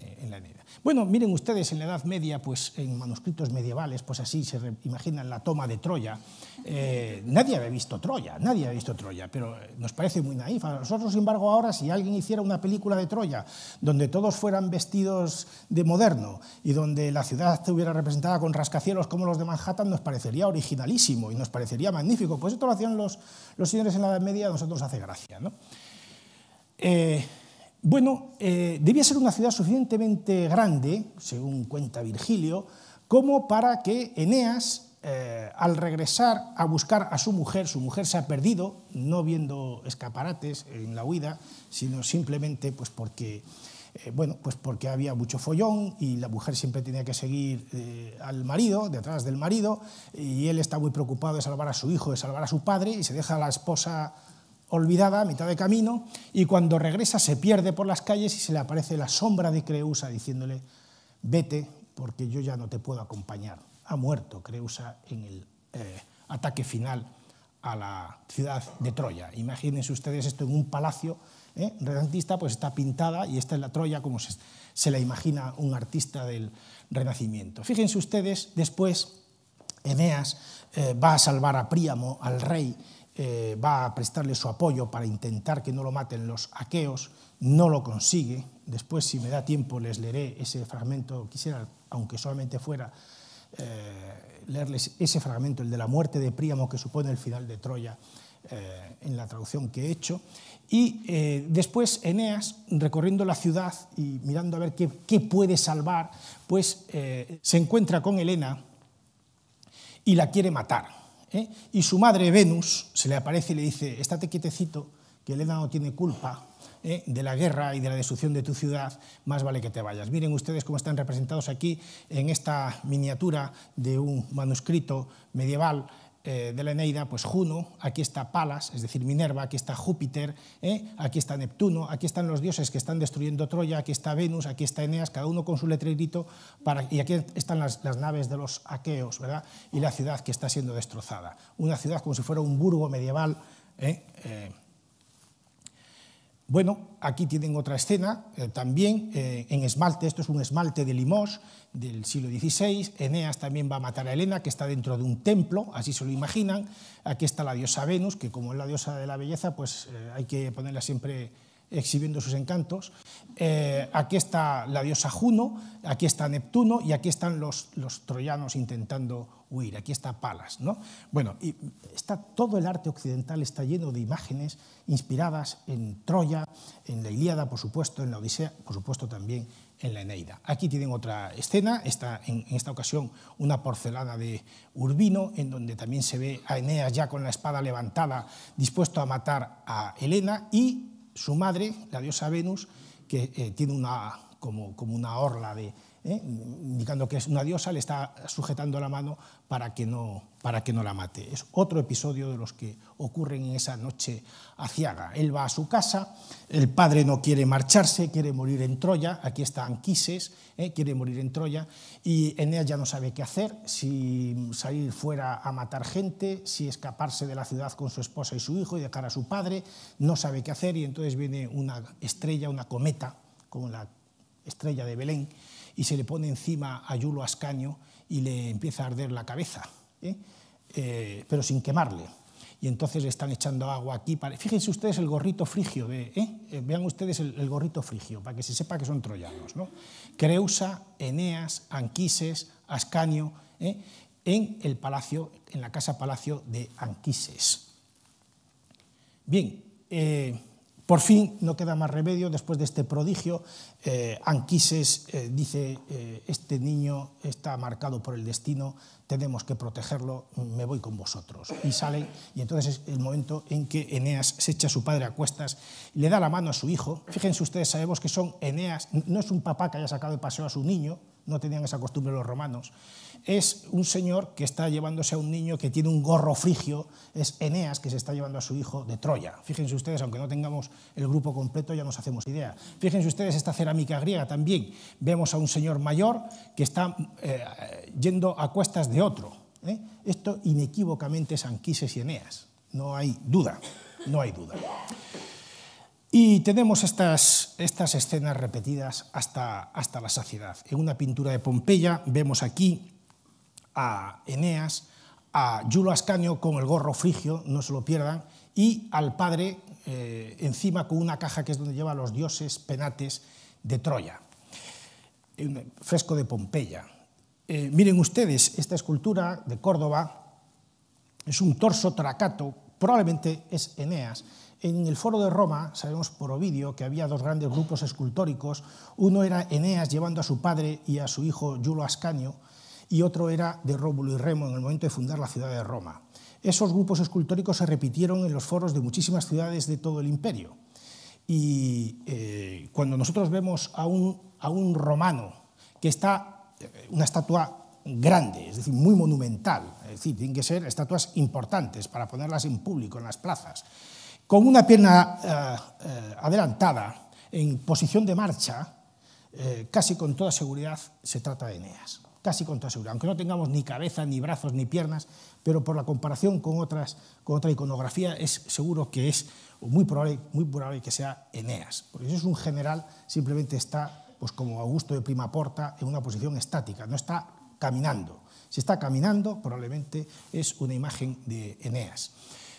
eh, en la Edad. Bueno, miren ustedes, en la Edad Media, pues en manuscritos medievales, pues así se imaginan la toma de Troya. Eh, nadie había visto Troya, nadie había visto Troya, pero eh, nos parece muy naif. nosotros, sin embargo, ahora si alguien hiciera una película de Troya donde todos fueran vestidos de moderno y donde la ciudad estuviera representada con rascacielos como los de Manhattan, nos parecería originalísimo y nos parecería magnífico. Pues esto lo hacían los, los señores en la Edad Media, a nosotros hace gracia. ¿no? Bueno, eh, debía ser una ciudad suficientemente grande, según cuenta Virgilio, como para que Eneas, eh, al regresar a buscar a su mujer, su mujer se ha perdido, no viendo escaparates en la huida, sino simplemente pues porque, eh, bueno, pues porque había mucho follón y la mujer siempre tenía que seguir al marido, detrás del marido, y él está muy preocupado de salvar a su hijo, de salvar a su padre, y se deja a la esposa olvidada a mitad de camino y cuando regresa se pierde por las calles y se le aparece la sombra de Creusa diciéndole, vete porque yo ya no te puedo acompañar. Ha muerto Creusa en el eh, ataque final a la ciudad de Troya. Imagínense ustedes esto en un palacio eh, redentista, pues está pintada y esta es la Troya como se, la imagina un artista del Renacimiento. Fíjense ustedes, después Eneas eh, va a salvar a Príamo, al rey, eh, va a prestarle su apoyo para intentar que no lo maten los aqueos, no lo consigue. Después, si me da tiempo, les leeré ese fragmento, quisiera, aunque solamente fuera, eh, leerles ese fragmento, el de la muerte de Príamo, que supone el final de Troya, eh, en la traducción que he hecho. Y después Eneas, recorriendo la ciudad y mirando a ver qué, puede salvar, pues se encuentra con Helena y la quiere matar. ¿eh? y su madre Venus se le aparece y le dice, estate quietecito, que Helena no tiene culpa ¿eh? de la guerra y de la destrucción de tu ciudad, más vale que te vayas. Miren ustedes cómo están representados aquí en esta miniatura de un manuscrito medieval Eh, de la Eneida, pues Juno, aquí está Palas, es decir, Minerva, aquí está Júpiter, eh, aquí está Neptuno, aquí están los dioses que están destruyendo Troya, aquí está Venus, aquí está Eneas, cada uno con su letrerito, y aquí están las, naves de los aqueos, ¿verdad? Y la ciudad que está siendo destrozada. Una ciudad como si fuera un burgo medieval. Eh, bueno, aquí tienen otra escena, eh, también eh, en esmalte, esto es un esmalte de limos del siglo XVI, Eneas también va a matar a Helena, que está dentro de un templo, así se lo imaginan, aquí está la diosa Venus, que como es la diosa de la belleza, pues eh, hay que ponerla siempre exhibiendo sus encantos. Eh, aquí está la diosa Juno, aquí está Neptuno y aquí están los, los troyanos intentando huir, aquí está Palas. ¿no? Bueno, y está, todo el arte occidental está lleno de imágenes inspiradas en Troya, en la Ilíada, por supuesto, en la Odisea, por supuesto también en la Eneida. Aquí tienen otra escena, está en, en, esta ocasión una porcelana de Urbino, en donde también se ve a Eneas ya con la espada levantada, dispuesto a matar a Helena, y su madre, la diosa Venus, que eh, tiene una, como, como una orla de, ¿eh? indicando que es una diosa, le está sujetando la mano para que, no, para que no la mate. Es otro episodio de los que ocurren en esa noche aciaga. Él va a su casa, el padre no quiere marcharse, quiere morir en Troya, aquí está Anquises, ¿eh? quiere morir en Troya, y Eneas ya no sabe qué hacer, si salir fuera a matar gente, si escaparse de la ciudad con su esposa y su hijo y dejar a su padre, no sabe qué hacer, y entonces viene una estrella, una cometa, como la estrella de Belén, y se le pone encima a Yulo Ascaño y le empieza a arder la cabeza, ¿eh? Eh, pero sin quemarle. Y entonces le están echando agua aquí. Para... Fíjense ustedes el gorrito frigio, ¿eh? vean ustedes el, gorrito frigio, para que se sepa que son troyanos. ¿no? Creusa, Eneas, Anquises, Ascanio, en el palacio, en la casa palacio de Anquises. Bien, por fin, no queda más remedio, después de este prodigio, eh, Anquises eh, dice, eh, este niño está marcado por el destino, tenemos que protegerlo, me voy con vosotros. Y sale, y entonces es el momento en que Eneas se echa a su padre a cuestas, y le da la mano a su hijo. Fíjense ustedes, sabemos que son Eneas, no es un papá que haya sacado de paseo a su niño, no tenían esa costumbre los romanos, es un señor que está llevándose a un niño que tiene un gorro frigio, es Eneas que se está llevando a su hijo de Troya. Fíjense ustedes, aunque no tengamos el grupo completo, ya nos hacemos idea. Fíjense ustedes esta cerámica griega también. Vemos a un señor mayor que está eh, yendo a cuestas de otro. ¿eh? Esto inequívocamente es Anquises y Eneas, no hay duda, no hay duda. Y tenemos estas, escenas repetidas hasta, la saciedad. En una pintura de Pompeya vemos aquí a Eneas, a Yulo Ascanio con el gorro frigio, no se lo pierdan, y al padre eh, encima con una caja que es donde lleva a los dioses penates de Troya. Un fresco de Pompeya. Eh, miren ustedes, esta escultura de Córdoba es un torso tracato, probablemente es Eneas, en el foro de Roma, sabemos por Ovidio que había dos grandes grupos escultóricos, uno era Eneas llevando a su padre y a su hijo Julio Ascanio, y otro era de Rómulo y Remo en el momento de fundar la ciudad de Roma. Esos grupos escultóricos se repitieron en los foros de muchísimas ciudades de todo el imperio. Y eh, cuando nosotros vemos a un, a un romano que está, eh, una estatua grande, es decir, muy monumental, es decir, tienen que ser estatuas importantes para ponerlas en público, en las plazas, con una pierna eh, eh, adelantada, en posición de marcha, eh, casi con toda seguridad se trata de Eneas, casi con toda seguridad, aunque no tengamos ni cabeza, ni brazos, ni piernas, pero por la comparación con, otras, con otra iconografía es seguro que es muy probable, muy probable que sea Eneas, porque si es un general, simplemente está, pues como Augusto de prima porta en una posición estática, no está caminando. Si está caminando, probablemente es una imagen de Eneas.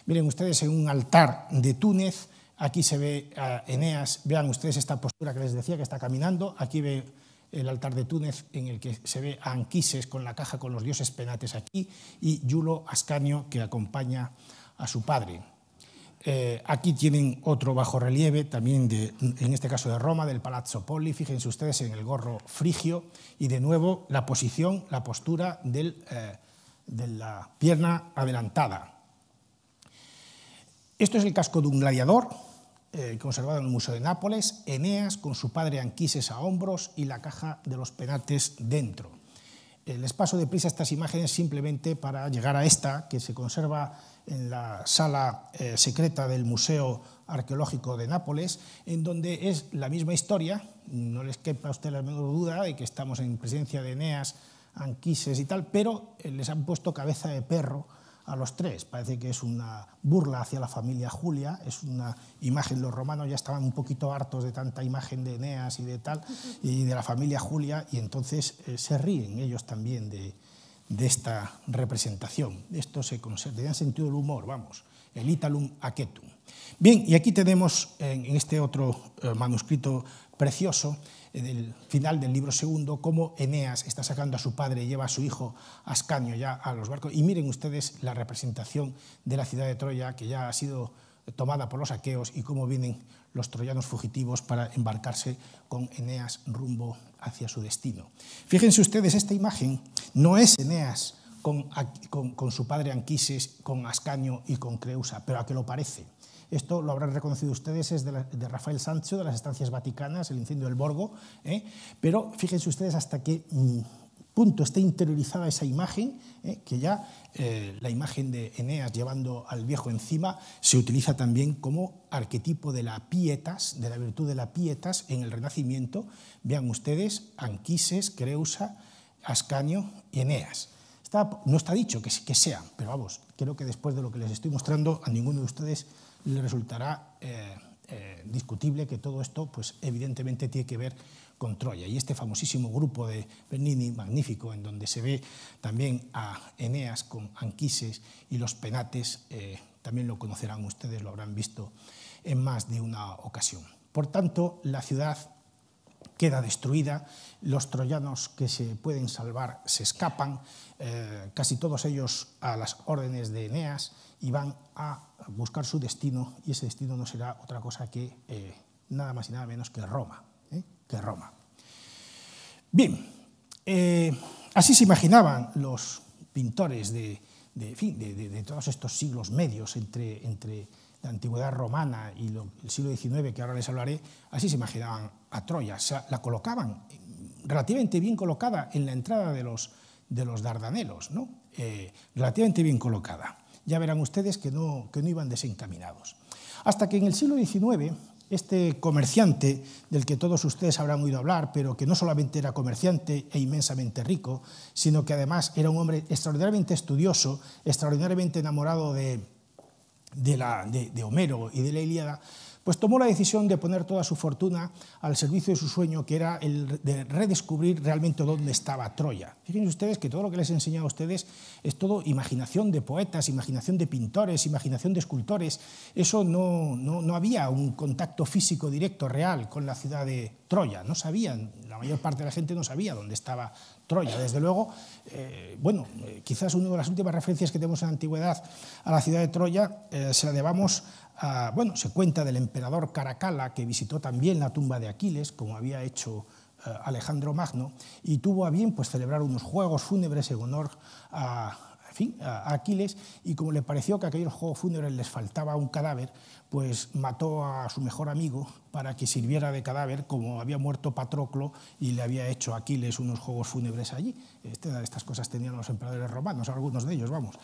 Miren ustedes en un altar de Túnez, aquí se ve a Eneas, vean ustedes esta postura que les decía que está caminando, aquí ve el altar de Túnez en el que se ve a Anquises con la caja con los dioses penates aquí y Yulo Ascanio que acompaña a su padre. Eh, aquí tienen otro bajorrelieve, también en este caso de Roma, del Palazzo Poli, fíjense ustedes en el gorro frigio, y de nuevo la posición, la postura eh, de la pierna adelantada. Esto es el casco de un gladiador, eh, conservado en el Museo de Nápoles, Eneas con su padre Anquises a hombros y la caja de los penates dentro. El les paso deprisa estas imágenes simplemente para llegar a esta, que se conserva en la sala eh, secreta del Museo Arqueológico de Nápoles, en donde es la misma historia, no les quepa a usted la menor duda de que estamos en presencia de Eneas, Anquises y tal, pero eh, les han puesto cabeza de perro a los tres. Parece que es una burla hacia la familia Julia, es una imagen, los romanos ya estaban un poquito hartos de tanta imagen de Eneas y de tal, y de la familia Julia, y entonces eh, se ríen ellos también de, esta representación. Esto se considera sentido el humor, vamos, el Italum Aquetum. Bien, y aquí tenemos en este otro eh, manuscrito precioso en el final del libro segundo, cómo Eneas está sacando a su padre y lleva a su hijo Ascanio ya a los barcos. Y miren ustedes la representación de la ciudad de Troya, que ya ha sido tomada por los aqueos, y cómo vienen los troyanos fugitivos para embarcarse con Eneas rumbo hacia su destino. Fíjense ustedes, esta imagen no es Eneas con, con, su padre Anquises, con Ascanio y con Creusa, pero a que lo parece esto lo habrán reconocido ustedes, es de, Rafael Sancho, de las estancias vaticanas, el incendio del Borgo, ¿eh? pero fíjense ustedes hasta qué mm, punto está interiorizada esa imagen, ¿eh? que ya eh, la imagen de Eneas llevando al viejo encima se utiliza también como arquetipo de la pietas, de la virtud de la pietas en el Renacimiento. Vean ustedes, Anquises, Creusa, Ascanio y Eneas. no está dicho que, que sean, pero vamos, creo que después de lo que les estoy mostrando, a ninguno de ustedes le resultará eh, eh, discutible que todo esto, pues evidentemente, tiene que ver con Troya. Y este famosísimo grupo de Bernini, magnífico, en donde se ve también a Eneas con Anquises y los penates, eh, también lo conocerán ustedes, lo habrán visto en más de una ocasión. Por tanto, la ciudad queda destruida, los troyanos que se pueden salvar se escapan, eh, casi todos ellos a las órdenes de Eneas y van a buscar su destino y ese destino no será otra cosa que eh, nada más y nada menos que Roma. ¿eh? Que Roma. Bien, así se imaginaban los pintores de, de todos estos siglos medios entre, entre la antigüedad romana y el siglo XIX, que ahora les hablaré, así se imaginaban a Troya. la colocaban relativamente bien colocada en la entrada de los, de los dardanelos, ¿no? Eh, relativamente bien colocada. Ya verán ustedes que no, que no iban desencaminados. Hasta que en el siglo XIX, este comerciante del que todos ustedes habrán oído hablar, pero que no solamente era comerciante e inmensamente rico, sino que además era un hombre extraordinariamente estudioso, extraordinariamente enamorado de, de, la, de, Homero y de la Ilíada, pues tomó la decisión de poner toda su fortuna al servicio de su sueño, que era el de redescubrir realmente dónde estaba Troya. Fíjense ustedes que todo lo que les he enseñado a ustedes es todo imaginación de poetas, imaginación de pintores, imaginación de escultores. Eso no, no, no había un contacto físico directo, real, con la ciudad de Troya. No sabían, la mayor parte de la gente no sabía dónde estaba Troya, desde luego, eh, bueno, eh, quizás una de las últimas referencias que tenemos en la antigüedad a la ciudad de Troya eh, se la debamos a, bueno, se cuenta del emperador Caracalla que visitó también la tumba de Aquiles, como había hecho Alejandro Magno, y tuvo a bien pues, celebrar unos juegos fúnebres en honor a, a Aquiles, y como le pareció que a aquellos juegos fúnebres les faltaba un cadáver, pues mató a su mejor amigo para que sirviera de cadáver, como había muerto Patroclo y le había hecho Aquiles unos juegos fúnebres allí. Este, estas cosas tenían los emperadores romanos, algunos de ellos, vamos.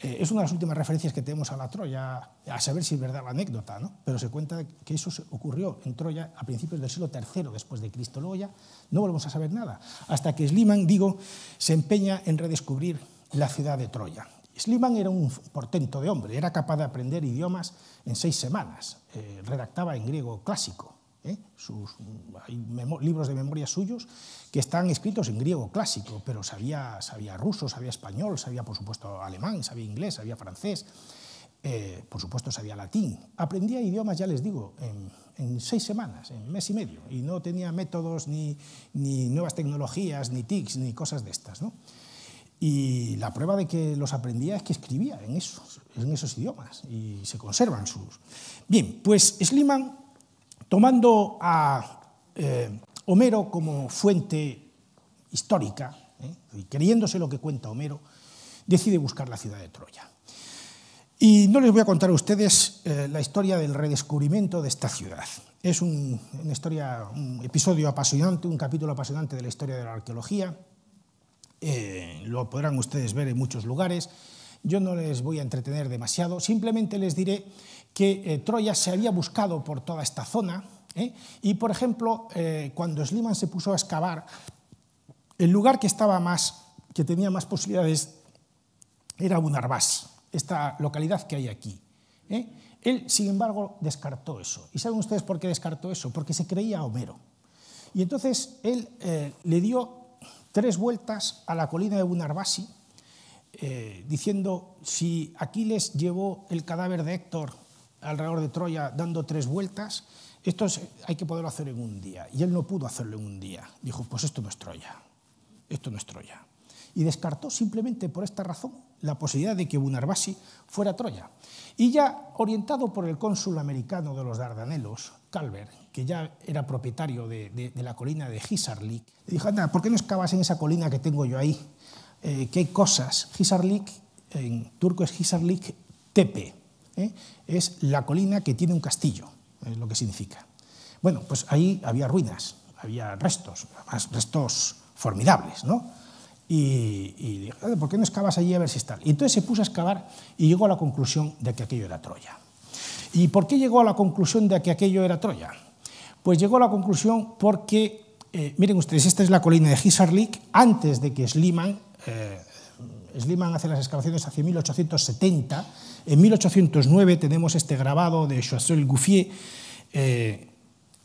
Eh, es una de las últimas referencias que tenemos a la Troya, a saber si es verdad la anécdota, ¿no? Pero se cuenta que eso ocurrió en Troya a principios del siglo III después de Cristo. Luego ya no volvemos a saber nada, hasta que Sliman, digo, se empeña en redescubrir la ciudad de Troya. Sliman era un portento de hombre, era capaz de aprender idiomas en seis semanas, eh, redactaba en griego clásico. ¿eh? Sus, hay libros de memoria suyos que están escritos en griego clásico, pero sabía, sabía ruso, sabía español, sabía por supuesto alemán, sabía inglés, sabía francés, eh, por supuesto sabía latín. Aprendía idiomas, ya les digo, en, seis semanas, en mes y medio, y no tenía métodos ni, ni nuevas tecnologías, ni TICs, ni cosas de estas. ¿no? Y la prueba de que los aprendía es que escribía en esos, en esos idiomas y se conservan sus. Bien, pues Sliman, tomando a eh, Homero como fuente histórica ¿eh? y creyéndose lo que cuenta Homero, decide buscar la ciudad de Troya. Y no les voy a contar a ustedes eh, la historia del redescubrimiento de esta ciudad. Es una historia, un episodio apasionante, un capítulo apasionante de la historia de la arqueología eh, lo podrán ustedes ver en muchos lugares. Yo no les voy a entretener demasiado, simplemente les diré que eh, Troya se había buscado por toda esta zona ¿eh? y, por ejemplo, cuando Sliman se puso a excavar, el lugar que, estaba más, que tenía más posibilidades era Bunarbás, esta localidad que hay aquí. Él, sin embargo, descartó eso. ¿Y saben ustedes por qué descartó eso? Porque se creía Homero. Y entonces él le dio tres vueltas a la colina de Bunarbasi, eh, diciendo, si Aquiles llevó el cadáver de Héctor alrededor de Troya dando tres vueltas, esto hay que poderlo hacer en un día. Y él no pudo hacerlo en un día. Dijo, pues esto no es Troya, esto no es Troya. Y descartó simplemente por esta razón la posibilidad de que Bunarbasi fuera Troya. Y ya orientado por el cónsul americano de los Dardanelos, Calvert, que ya era propietario de, la colina de Hisarlik, le dijo, anda, ¿por qué no excavas en esa colina que tengo yo ahí? Eh, que hay cosas. Hisarlik, en turco es Hisarlik Tepe, ¿eh? es la colina que tiene un castillo, es lo que significa. Bueno, pues ahí había ruinas, había restos, restos formidables, ¿no? Y, y dijo, ¿por qué no excavas allí a ver si está? Y entonces se puso a excavar y llegó a la conclusión de que aquello era Troya. ¿Y por qué llegó a la conclusión de que aquello era Troya? Pues llegó a la conclusión porque, eh, miren ustedes, esta es la colina de Hisarlik, antes de que Sliman, eh, Sliman hace las excavaciones hacia 1870, en 1809 tenemos este grabado de Choiseul Gouffier, eh,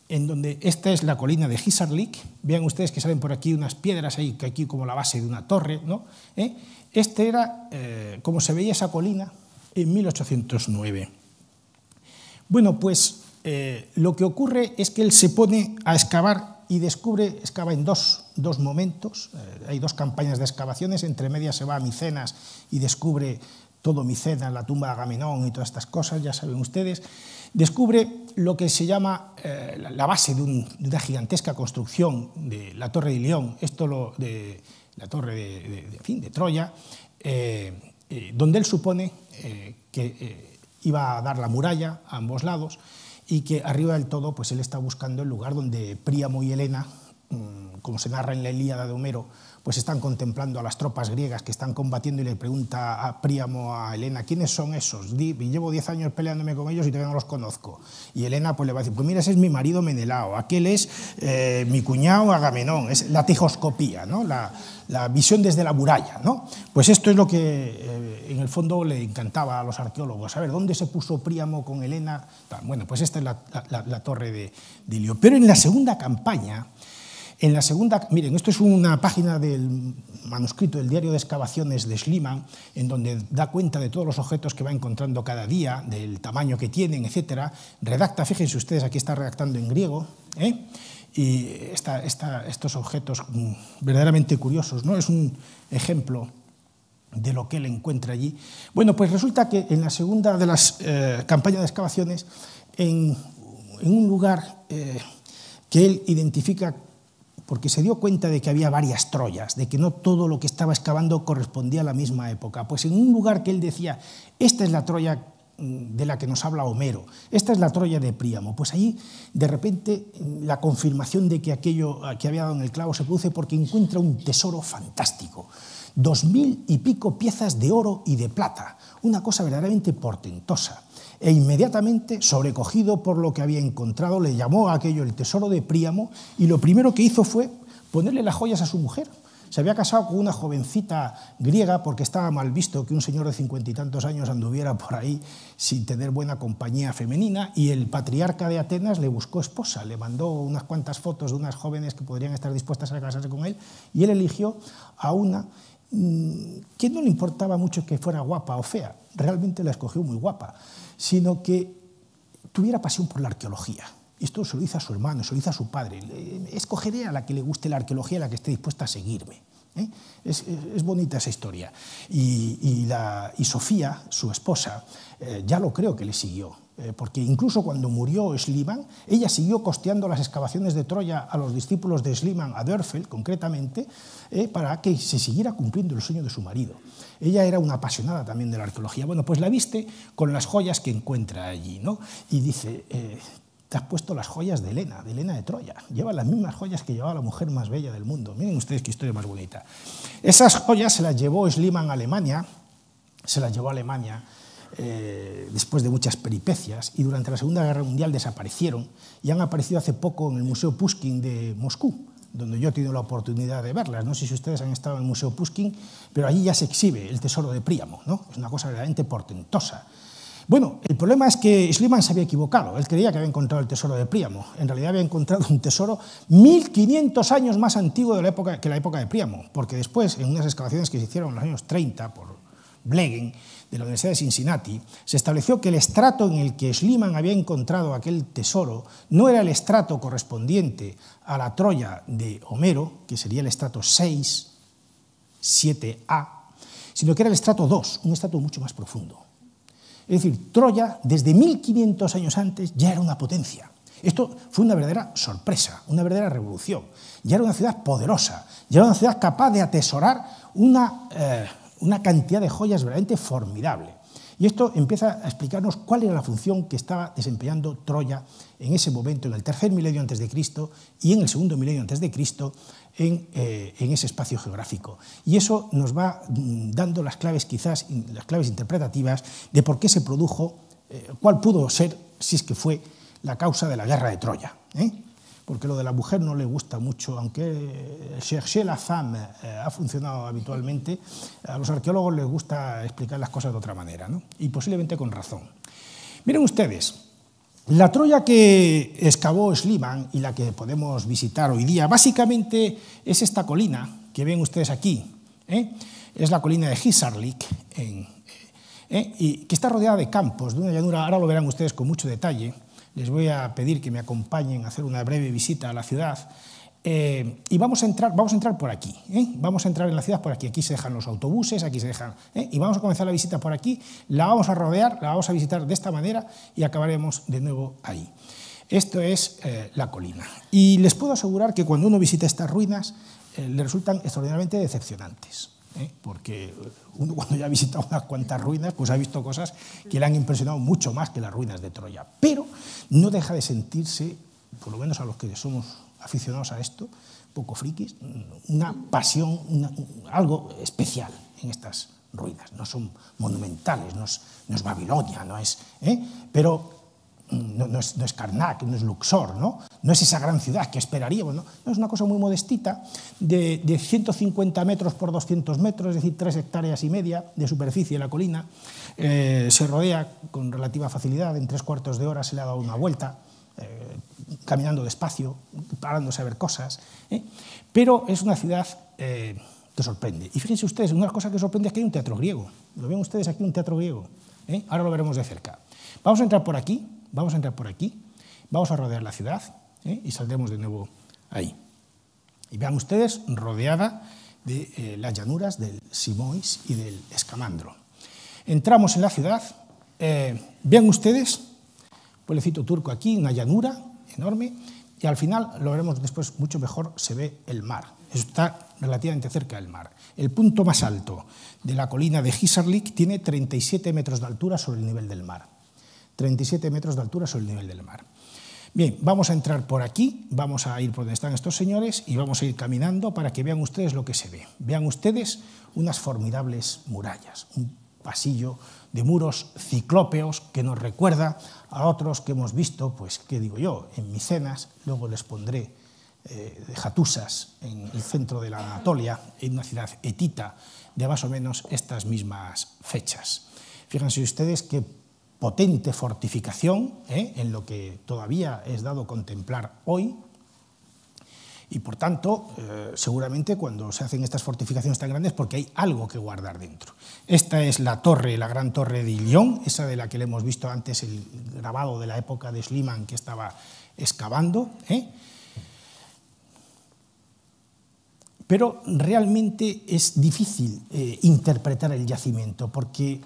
en donde esta es la colina de Hisarlik, vean ustedes que salen por aquí unas piedras ahí, que aquí como la base de una torre, ¿no? Este era como se veía esa colina en 1809. Bueno, pues eh, lo que ocurre es que él se pone a excavar y descubre, excava en dos, momentos, eh, hay dos campañas de excavaciones, entre medias se va a Micenas y descubre todo Micenas, la tumba de Agamenón y todas estas cosas, ya saben ustedes, descubre lo que se llama eh, la base de, una gigantesca construcción de la Torre de León, esto lo de la Torre de, de Troya, donde él supone que iba a dar la muralla a ambos lados, y que arriba del todo pues él está buscando el lugar donde Príamo y Helena Mm, como se narra en la Ilíada de Homero, pues están contemplando a las tropas griegas que están combatiendo y le pregunta a Príamo, a Helena, ¿quiénes son esos? llevo 10 años peleándome con ellos y todavía no los conozco. Y Helena pues le va a decir, pues mira, ese es mi marido Menelao, aquel es eh, mi cuñado Agamenón, es la tijoscopía ¿no? La, visión desde la muralla. ¿no? Pues esto es lo que eh, en el fondo le encantaba a los arqueólogos, a ver, ¿dónde se puso Príamo con Helena? Bueno, pues esta es la, torre de, de Pero en la segunda campaña, en la segunda, miren, esto es una página del manuscrito del diario de excavaciones de Schliemann, en donde da cuenta de todos los objetos que va encontrando cada día, del tamaño que tienen, etc. Redacta, fíjense ustedes, aquí está redactando en griego, ¿eh? y estos objetos mm, verdaderamente curiosos, ¿no? Es un ejemplo de lo que él encuentra allí. Bueno, pues resulta que en la segunda de las eh, campañas de excavaciones, en, un lugar eh, que él identifica porque se dio cuenta de que había varias Troyas, de que no todo lo que estaba excavando correspondía a la misma época. Pues en un lugar que él decía, esta es la Troya mm, de la que nos habla Homero, esta es la Troya de Príamo, pues ahí de repente la confirmación de que aquello que había dado en el clavo se produce porque encuentra un tesoro fantástico, dos mil y pico piezas de oro y de plata, una cosa verdaderamente portentosa e inmediatamente, sobrecogido por lo que había encontrado, le llamó a aquello el tesoro de Príamo y lo primero que hizo fue ponerle las joyas a su mujer. Se había casado con una jovencita griega porque estaba mal visto que un señor de cincuenta y tantos años anduviera por ahí sin tener buena compañía femenina y el patriarca de Atenas le buscó esposa, le mandó unas cuantas fotos de unas jóvenes que podrían estar dispuestas a casarse con él y él eligió a una mm, que no le importaba mucho que fuera guapa o fea, realmente la escogió muy guapa sino que tuviera pasión por la arqueología. Esto se lo dice a su hermano, se lo dice a su padre. Escogeré a la que le guste la arqueología, a la que esté dispuesta a seguirme. ¿eh? Es, bonita esa historia. Y, Sofía, su esposa, eh, ya lo creo que le siguió, eh, porque incluso cuando murió Sliman, ella siguió costeando las excavaciones de Troya a los discípulos de Sliman, a Dörfel concretamente, para que se siguiera cumpliendo el sueño de su marido. Ella era una apasionada también de la arqueología. Bueno, pues la viste con las joyas que encuentra allí, ¿no? Y dice, eh, te has puesto las joyas de Elena, de Elena de Troya. Lleva las mismas joyas que llevaba la mujer más bella del mundo. Miren ustedes qué historia más bonita. Esas joyas se las llevó Schliemann a Alemania, se las llevó a Alemania eh, después de muchas peripecias y durante la Segunda Guerra Mundial desaparecieron y han aparecido hace poco en el Museo Pushkin de Moscú donde yo he tenido la oportunidad de verlas. No sé si ustedes han estado en el Museo Puskin, pero allí ya se exhibe el tesoro de Príamo. ¿no? Es una cosa realmente portentosa. Bueno, el problema es que Schliemann se había equivocado. Él creía que había encontrado el tesoro de Príamo. En realidad había encontrado un tesoro 1500 años más antiguo de la época, que la época de Príamo, porque después, en unas excavaciones que se hicieron en los años 30 por Blegen, de la Universidad de Cincinnati, se estableció que el estrato en el que Schliemann había encontrado aquel tesoro no era el estrato correspondiente a la Troya de Homero, que sería el estrato 6, 7a, sino que era el estrato 2, un estrato mucho más profundo. Es decir, Troya desde 1500 años antes ya era una potencia. Esto fue una verdadera sorpresa, una verdadera revolución. Ya era una ciudad poderosa, ya era una ciudad capaz de atesorar una, eh, una cantidad de joyas realmente formidable. Y esto empieza a explicarnos cuál era la función que estaba desempeñando Troya en ese momento, en el tercer milenio antes de Cristo y en el segundo milenio antes de Cristo, en, eh, ese espacio geográfico. Y eso nos va mm, dando las claves, quizás, las claves interpretativas de por qué se produjo, eh, cuál pudo ser, si es que fue, la causa de la guerra de Troya. ¿eh? porque lo de la mujer no le gusta mucho, aunque eh, chercher la femme eh, ha funcionado habitualmente, a los arqueólogos les gusta explicar las cosas de otra manera, ¿no? y posiblemente con razón. Miren ustedes, la Troya que excavó Schliemann y la que podemos visitar hoy día, básicamente es esta colina que ven ustedes aquí, ¿eh? es la colina de Hisarlik, y que está rodeada de campos, de una llanura, ahora lo verán ustedes con mucho detalle, les voy a pedir que me acompañen a hacer una breve visita a la ciudad. Eh, y vamos a, entrar, vamos a entrar por aquí, ¿eh? vamos a entrar en la ciudad por aquí, aquí se dejan los autobuses, aquí se dejan, ¿eh? y vamos a comenzar la visita por aquí, la vamos a rodear, la vamos a visitar de esta manera y acabaremos de nuevo ahí. Esto es la colina. Y les puedo asegurar que cuando uno visita estas ruinas le resultan extraordinariamente decepcionantes. porque uno cuando ya ha visitado unas cuantas ruinas, pues ha visto cosas que le han impresionado mucho más que las ruinas de Troya. Pero no deja de sentirse, por lo menos a los que somos aficionados a esto, poco frikis, una pasión, una, algo especial en estas ruinas. No son monumentales, no es, no es Babilonia, no es, ¿eh? pero no, es, Karnak, no es Luxor, ¿no? es esa gran ciudad que esperaríamos, ¿no? es una cosa muy modestita, de, 150 metros por 200 metros, es decir, tres hectáreas y media de superficie de la colina, eh, se rodea con relativa facilidad, en tres cuartos de hora se le ha dado una vuelta, eh, caminando despacio, parándose a ver cosas, ¿eh? pero es una ciudad que sorprende. Y fíjense ustedes, una cosa que sorprende es que hay un teatro griego, lo ven ustedes aquí, un teatro griego, ahora lo veremos de cerca. Vamos a entrar por aquí, vamos a entrar por aquí, vamos a rodear la ciudad ¿eh? y saldremos de nuevo ahí. Y vean ustedes, rodeada de eh, las llanuras del Simois y del Escamandro. Entramos en la ciudad, eh, vean ustedes, pueblecito turco aquí, una llanura enorme, y al final, lo veremos después mucho mejor, se ve el mar. Está relativamente cerca del mar. El punto más alto de la colina de Gisarlik tiene 37 metros de altura sobre el nivel del mar. 37 metros de altura sobre el nivel del mar. Bien, vamos a entrar por aquí, vamos a ir por donde están estos señores y vamos a ir caminando para que vean ustedes lo que se ve. Vean ustedes unas formidables murallas, un pasillo de muros ciclópeos que nos recuerda a otros que hemos visto, pues, ¿qué digo yo? En Micenas, luego les pondré de eh, jatusas en el centro de la Anatolia, en una ciudad etita, de más o menos estas mismas fechas. Fíjense ustedes que potente fortificación, ¿eh? en lo que todavía es dado contemplar hoy, y por tanto, eh, seguramente cuando se hacen estas fortificaciones tan grandes porque hay algo que guardar dentro. Esta es la torre, la gran torre de Lyon, esa de la que le hemos visto antes el grabado de la época de Schliemann que estaba excavando. ¿eh? Pero realmente es difícil interpretar el yacimiento porque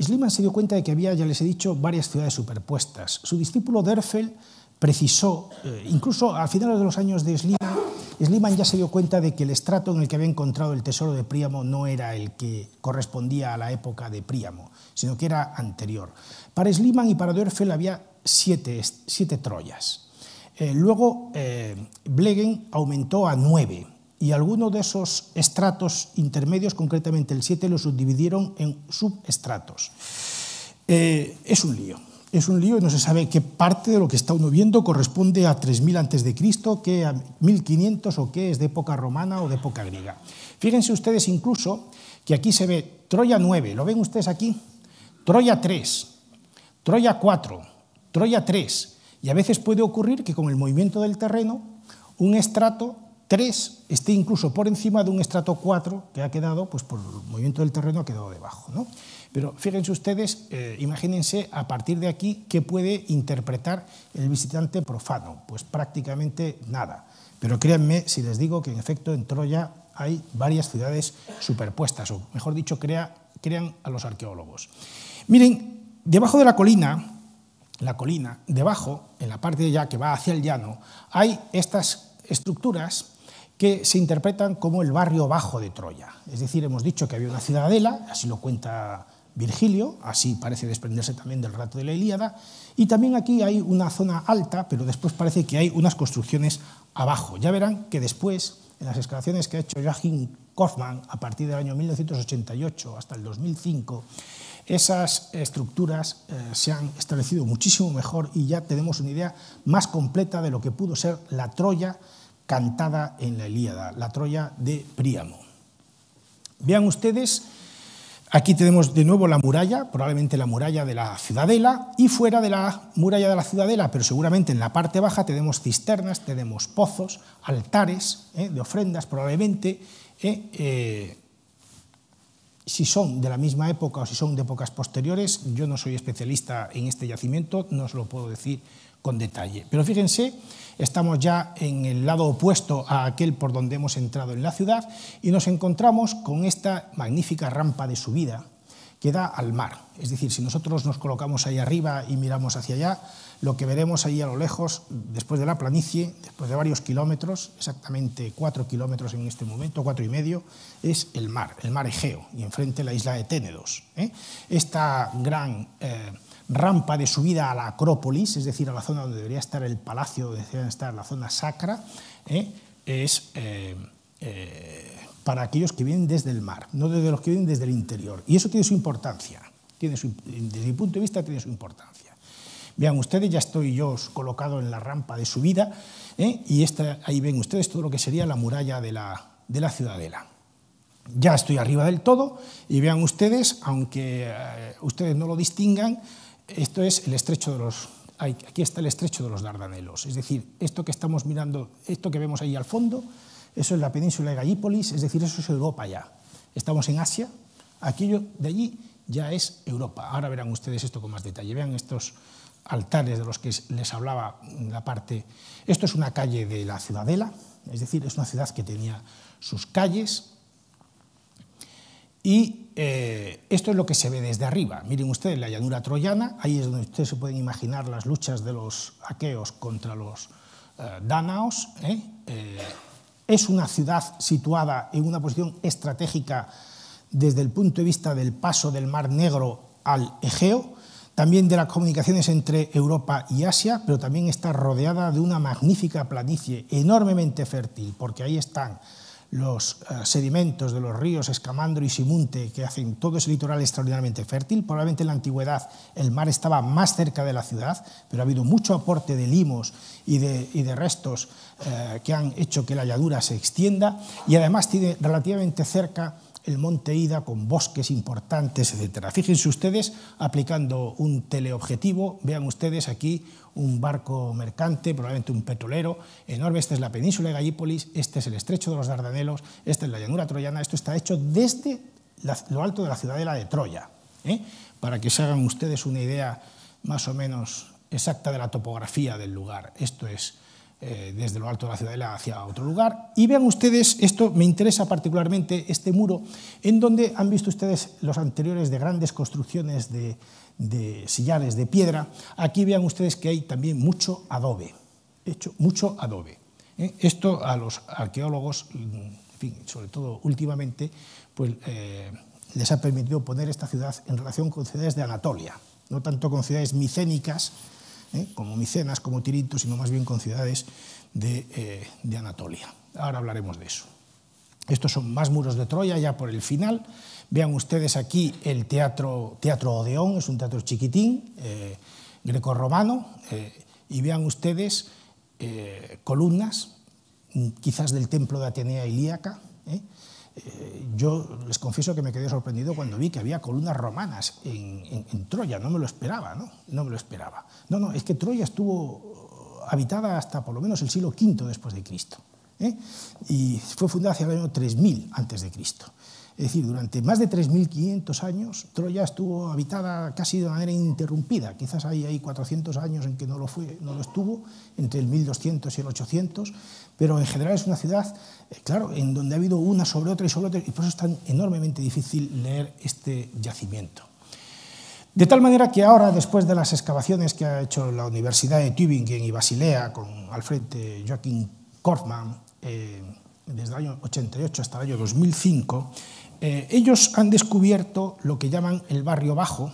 Sliman se dio cuenta de que había, ya les he dicho, varias ciudades superpuestas. Su discípulo Derfel precisó, eh, incluso a finales de los años de Sliman, Sliman ya se dio cuenta de que el estrato en el que había encontrado el tesoro de Príamo no era el que correspondía a la época de Príamo, sino que era anterior. Para Sliman y para Dörfel había siete, Troyas. Eh, luego, eh, Blegen aumentó a nueve y algunos de esos estratos intermedios, concretamente el 7, lo subdividieron en subestratos. Eh, es un lío. Es un lío y no se sabe qué parte de lo que está uno viendo corresponde a 3000 a.C., qué a 1500 o qué es de época romana o de época griega. Fíjense ustedes incluso que aquí se ve Troya 9, ¿lo ven ustedes aquí? Troya 3, Troya 4, Troya 3. Y a veces puede ocurrir que con el movimiento del terreno un estrato 3 esté incluso por encima de un estrato 4 que ha quedado, pues por el movimiento del terreno ha quedado debajo. ¿no? Pero fíjense ustedes, eh, imagínense a partir de aquí qué puede interpretar el visitante profano. Pues prácticamente nada. Pero créanme si les digo que en efecto en Troya hay varias ciudades superpuestas, o mejor dicho, crea, crean a los arqueólogos. Miren, debajo de la colina, la colina, debajo, en la parte ya que va hacia el llano, hay estas estructuras que se interpretan como el barrio bajo de Troya. Es decir, hemos dicho que había una ciudadela, así lo cuenta Virgilio, así parece desprenderse también del rato de la Ilíada, y también aquí hay una zona alta, pero después parece que hay unas construcciones abajo. Ya verán que después, en las excavaciones que ha hecho Joachim Kaufmann a partir del año 1988 hasta el 2005, esas estructuras eh, se han establecido muchísimo mejor y ya tenemos una idea más completa de lo que pudo ser la Troya cantada en la Ilíada, la Troya de Príamo. Vean ustedes, aquí tenemos de nuevo la muralla, probablemente la muralla de la ciudadela, y fuera de la muralla de la ciudadela, pero seguramente en la parte baja tenemos cisternas, tenemos pozos, altares eh, de ofrendas probablemente. Eh, eh, si son de la misma época o si son de épocas posteriores, yo no soy especialista en este yacimiento, no os lo puedo decir con detalle. Pero fíjense, estamos ya en el lado opuesto a aquel por donde hemos entrado en la ciudad y nos encontramos con esta magnífica rampa de subida que da al mar. Es decir, si nosotros nos colocamos ahí arriba y miramos hacia allá, lo que veremos ahí a lo lejos, después de la planicie, después de varios kilómetros, exactamente cuatro kilómetros en este momento, cuatro y medio, es el mar, el mar Egeo, y enfrente la isla de Ténedos. ¿eh? Esta gran... Eh, rampa de subida a la Acrópolis, es decir, a la zona donde debería estar el palacio, donde debería estar la zona sacra, ¿eh? es eh, eh, para aquellos que vienen desde el mar, no desde los que vienen desde el interior. Y eso tiene su importancia, tiene su, desde mi punto de vista tiene su importancia. Vean ustedes, ya estoy yo colocado en la rampa de subida y ahí ven ustedes todo lo que sería la muralla de la ciudadela. Ya estoy arriba del todo y vean ustedes, aunque ustedes no lo distingan, esto es el estrecho de los... Aquí está el estrecho de los Dardanelos, es decir, esto que estamos mirando, esto que vemos ahí al fondo, eso es la península de Gallípolis, es decir, eso es Europa ya. Estamos en Asia, aquello de allí ya es Europa. Ahora verán ustedes esto con más detalle. Vean estos altares de los que les hablaba en la parte... Esto es una calle de la Ciudadela, es decir, es una ciudad que tenía sus calles, y eh, esto es lo que se ve desde arriba. Miren ustedes la llanura troyana, ahí es donde ustedes se pueden imaginar las luchas de los aqueos contra los eh, dánaos. ¿eh? Eh, es una ciudad situada en una posición estratégica desde el punto de vista del paso del Mar Negro al Egeo, también de las comunicaciones entre Europa y Asia, pero también está rodeada de una magnífica planicie enormemente fértil, porque ahí están los eh, sedimentos de los ríos Escamandro y Simunte, que hacen todo ese litoral extraordinariamente fértil. Probablemente en la antigüedad el mar estaba más cerca de la ciudad, pero ha habido mucho aporte de limos y de, restos eh, que han hecho que la halladura se extienda y además tiene relativamente cerca el monte Ida con bosques importantes, etc. Fíjense ustedes, aplicando un teleobjetivo, vean ustedes aquí un barco mercante, probablemente un petrolero, enorme, esta es la península de Gallípolis, este es el estrecho de los Dardanelos, esta es la llanura troyana, esto está hecho desde lo alto de la ciudadela de Troya, ¿eh? para que se hagan ustedes una idea más o menos exacta de la topografía del lugar. Esto es eh, desde lo alto de la ciudadela hacia otro lugar. Y vean ustedes, esto me interesa particularmente, este muro, en donde han visto ustedes los anteriores de grandes construcciones de, sillares de piedra. Aquí vean ustedes que hay también mucho adobe, hecho mucho adobe. ¿eh? Esto a los arqueólogos, sobre todo últimamente, pues, eh, les ha permitido poner esta ciudad en relación con ciudades de Anatolia, no tanto con ciudades micénicas, ¿eh? como Micenas, como Tirinto, sino más bien con ciudades eh, de, Anatolia. Ahora hablaremos de eso. Estos son más muros de Troya, ya por el final. Vean ustedes aquí el teatro, Odeón, es un teatro chiquitín, eh, eh y vean ustedes columnas, mm, quizás del templo de Atenea Ilíaca, eh, yo les confieso que me quedé sorprendido cuando vi que había columnas romanas en, Troya, no me lo esperaba, ¿no? No me lo esperaba. No, no, es que Troya estuvo habitada hasta por lo menos el siglo V después de Cristo. ¿eh? Y fue fundada hacia el año 3000 antes de Cristo. Es decir, durante más de 3.500 años, Troya estuvo habitada casi de manera interrumpida. Quizás hay, hay 400 años en que no lo, fue, no lo estuvo, entre el 1200 y el 800. Pero en general es una ciudad, eh, claro, en donde ha habido una sobre otra y sobre otra, y por eso es tan enormemente difícil leer este yacimiento. De tal manera que ahora, después de las excavaciones que ha hecho la Universidad de Tübingen y Basilea, con al frente Joaquín Korfman, eh, desde el año 88 hasta el año 2005, eh, ellos han descubierto lo que llaman el barrio bajo.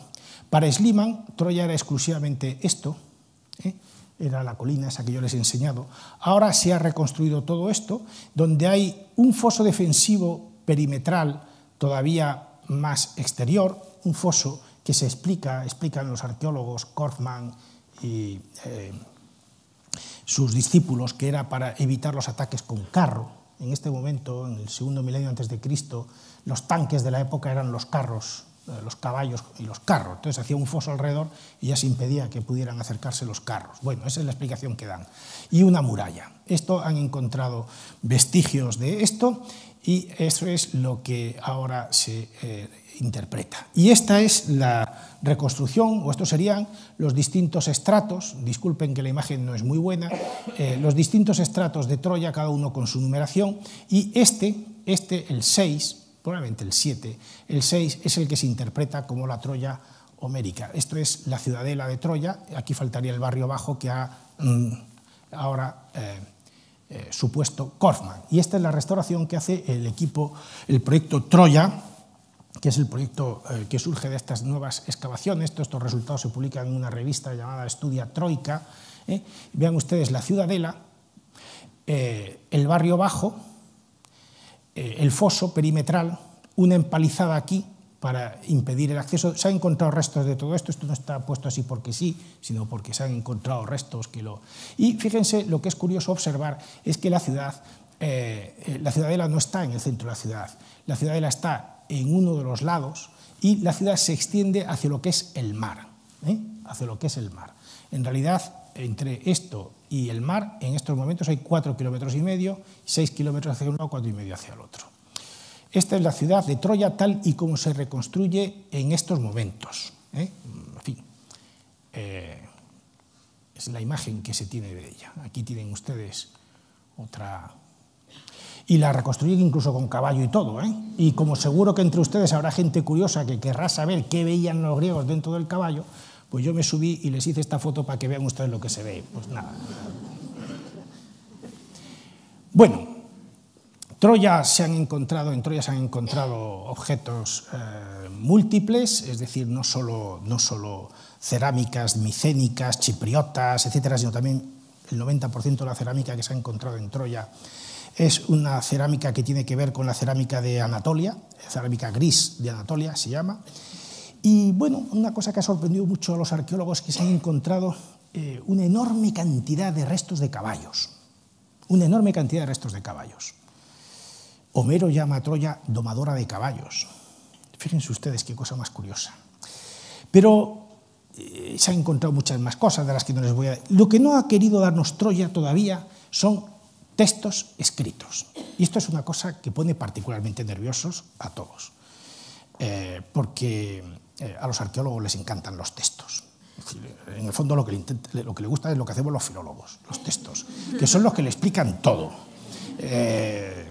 Para Sliman, Troya era exclusivamente esto, era la colina esa que yo les he enseñado. Ahora se ha reconstruido todo esto, donde hay un foso defensivo perimetral todavía más exterior, un foso que se explica, explican los arqueólogos Korfman y eh, sus discípulos, que era para evitar los ataques con carro. En este momento, en el segundo milenio antes de Cristo, los tanques de la época eran los carros eh, los caballos y los carros. Entonces hacía un foso alrededor y ya se impedía que pudieran acercarse los carros. Bueno, esa es la explicación que dan. Y una muralla. Esto han encontrado vestigios de esto y eso es lo que ahora se eh, interpreta. Y esta es la reconstrucción, o estos serían los distintos estratos, disculpen que la imagen no es muy buena, eh, los distintos estratos de Troya, cada uno con su numeración, y este, este el 6, probablemente el 7, el 6 es el que se interpreta como la Troya homérica. Esto es la ciudadela de Troya, aquí faltaría el barrio bajo que ha mm, ahora eh, eh, supuesto Korfman. Y esta es la restauración que hace el equipo, el proyecto Troya, que es el proyecto eh, que surge de estas nuevas excavaciones. Todos estos resultados se publican en una revista llamada Estudia Troika. Vean ustedes la ciudadela, el barrio bajo, eh, el foso perimetral, una empalizada aquí para impedir el acceso. Se han encontrado restos de todo esto, esto no está puesto así porque sí, sino porque se han encontrado restos que lo... Y fíjense, lo que es curioso observar es que la ciudad, eh, eh, la ciudadela no está en el centro de la ciudad, la ciudadela está en uno de los lados y la ciudad se extiende hacia lo que es el mar, hacia lo que es el mar. En realidad, entre esto y el mar, en estos momentos hay 4 kilómetros y medio, 6 kilómetros hacia uno, cuatro y medio hacia el otro. Esta es la ciudad de Troya tal y como se reconstruye en estos momentos. ¿eh? En fin, eh, es la imagen que se tiene de ella. Aquí tienen ustedes otra... Y la reconstruyen incluso con caballo y todo. ¿eh? Y como seguro que entre ustedes habrá gente curiosa que querrá saber qué veían los griegos dentro del caballo, pues yo me subí y les hice esta foto para que vean ustedes lo que se ve. Pues nada. Bueno, Troya se han encontrado, en Troya se han encontrado objetos eh, múltiples, es decir, no solo, no solo cerámicas micénicas, chipriotas, etcétera, sino también el 90% de la cerámica que se ha encontrado en Troya es una cerámica que tiene que ver con la cerámica de Anatolia, cerámica gris de Anatolia se llama, y bueno, una cosa que ha sorprendido mucho a los arqueólogos es que se han encontrado eh, una enorme cantidad de restos de caballos. Una enorme cantidad de restos de caballos. Homero llama a Troya domadora de caballos. Fíjense ustedes qué cosa más curiosa. Pero eh, se han encontrado muchas más cosas de las que no les voy a... Lo que no ha querido darnos Troya todavía son textos escritos. Y esto es una cosa que pone particularmente nerviosos a todos. Eh, porque eh, a los arqueólogos les encantan los textos. En el fondo lo que, le gusta es lo que hacemos los filólogos, los textos, que son los que le explican todo. Eh,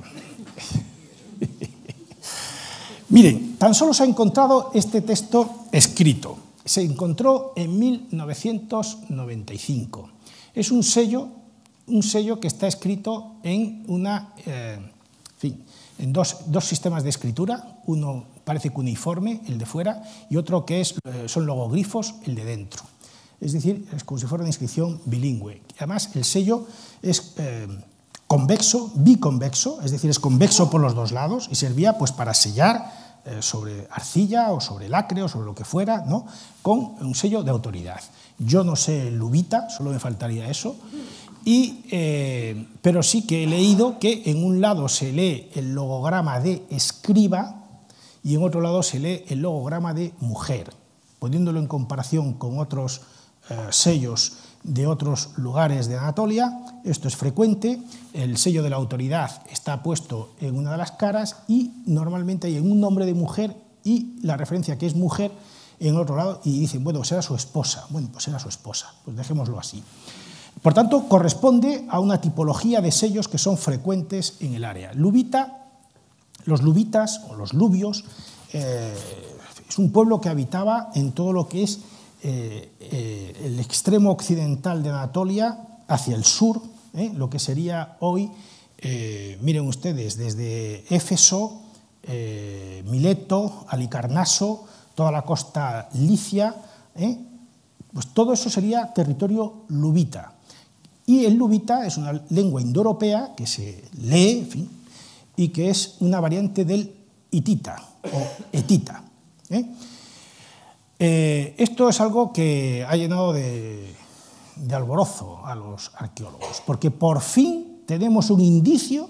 [LAUGHS] miren, tan solo se ha encontrado este texto escrito. Se encontró en 1995. Es un sello, un sello que está escrito en una... Eh, en dos, sistemas de escritura, uno parece que el de fuera, y otro que es, eh, son logogrifos, el de dentro. Es decir, es como si fuera una inscripción bilingüe. Además, el sello es eh, convexo, biconvexo, es decir, es convexo por los dos lados y servía pues, para sellar eh, sobre arcilla o sobre lacre o sobre lo que fuera, ¿no? con un sello de autoridad. Yo no sé lubita, solo me faltaría eso, eh, pero sí que he leído que en un lado se lee el logograma de escriba y en otro lado se lee el logograma de mujer, poniéndolo en comparación con otros eh, sellos de otros lugares de Anatolia. Esto es frecuente, el sello de la autoridad está puesto en una de las caras y normalmente hay un nombre de mujer y la referencia que es mujer en otro lado y dicen, bueno, será su esposa. Bueno, pues era su esposa, pues dejémoslo así. Por tanto, corresponde a una tipología de sellos que son frecuentes en el área. Lubita, los lubitas o los lubios, eh, es un pueblo que habitaba en todo lo que es eh, eh, el extremo occidental de Anatolia hacia el sur, lo que sería hoy, miren ustedes, desde Éfeso, Mileto, Alicarnaso, toda la costa licia, pues todo eso sería territorio lubita. Y el lúbita es una lengua indoeuropea que se lee, y que es una variante del hitita o etita. ¿eh? Eh, esto es algo que ha llenado de, de alborozo a los arqueólogos, porque por fin tenemos un indicio,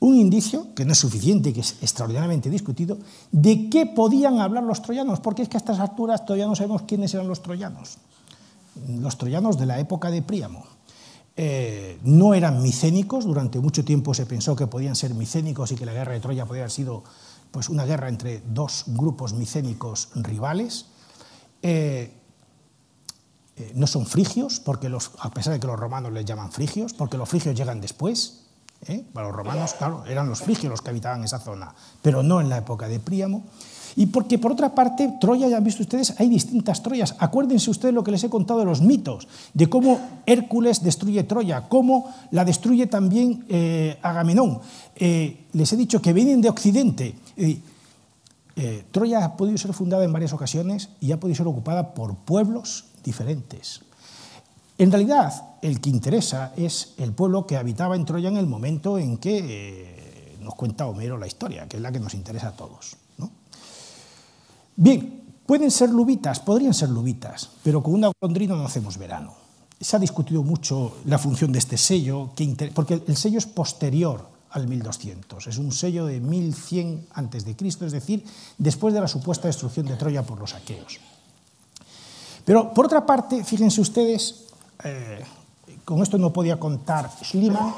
un indicio que no es suficiente, que es extraordinariamente discutido, de qué podían hablar los troyanos, porque es que a estas alturas todavía no sabemos quiénes eran los troyanos, los troyanos de la época de Príamo. Eh, no eran micénicos, durante mucho tiempo se pensó que podían ser micénicos y que la guerra de Troya podía haber sido pues, una guerra entre dos grupos micénicos rivales. Eh, eh, no son frigios, porque a pesar de que los romanos les llaman frigios, porque los frigios llegan después. Para los romanos, claro, eran los frigios los que habitaban esa zona, pero no en la época de Príamo. Y porque, por otra parte, Troya, ya han visto ustedes, hay distintas Troyas. Acuérdense ustedes lo que les he contado de los mitos, de cómo Hércules destruye Troya, cómo la destruye también eh, Agamenón. Eh, les he dicho que vienen de Occidente. Eh, Troya ha podido ser fundada en varias ocasiones y ha podido ser ocupada por pueblos diferentes. En realidad, el que interesa es el pueblo que habitaba en Troya en el momento en que nos cuenta Homero la historia, que es la que nos interesa a todos. Bien, pueden ser lubitas, podrían ser lubitas, pero con una golondrina no hacemos verano. Se ha discutido mucho la función de este sello, porque el sello es posterior al 1200, es un sello de 1100 a.C., es decir, después de la supuesta destrucción de Troya por los aqueos. Pero, por otra parte, fíjense ustedes, eh, con esto no podía contar Schliemann,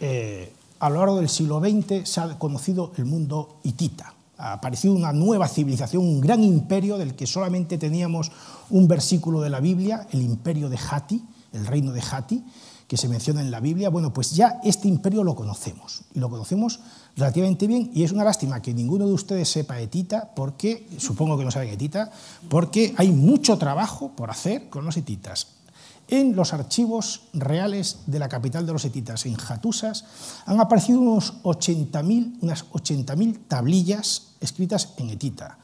eh, a lo largo del siglo XX se ha conocido el mundo hitita ha aparecido una nueva civilización, un gran imperio del que solamente teníamos un versículo de la Biblia, el imperio de Hati, el reino de Hati, que se menciona en la Biblia. Bueno, pues ya este imperio lo conocemos, y lo conocemos relativamente bien, y es una lástima que ninguno de ustedes sepa Etita, porque, supongo que no saben Etita, porque hay mucho trabajo por hacer con los etitas en los archivos reales de la capital de los etitas, en Hatusas, han aparecido unos unas 80.000 tablillas escritas en etita.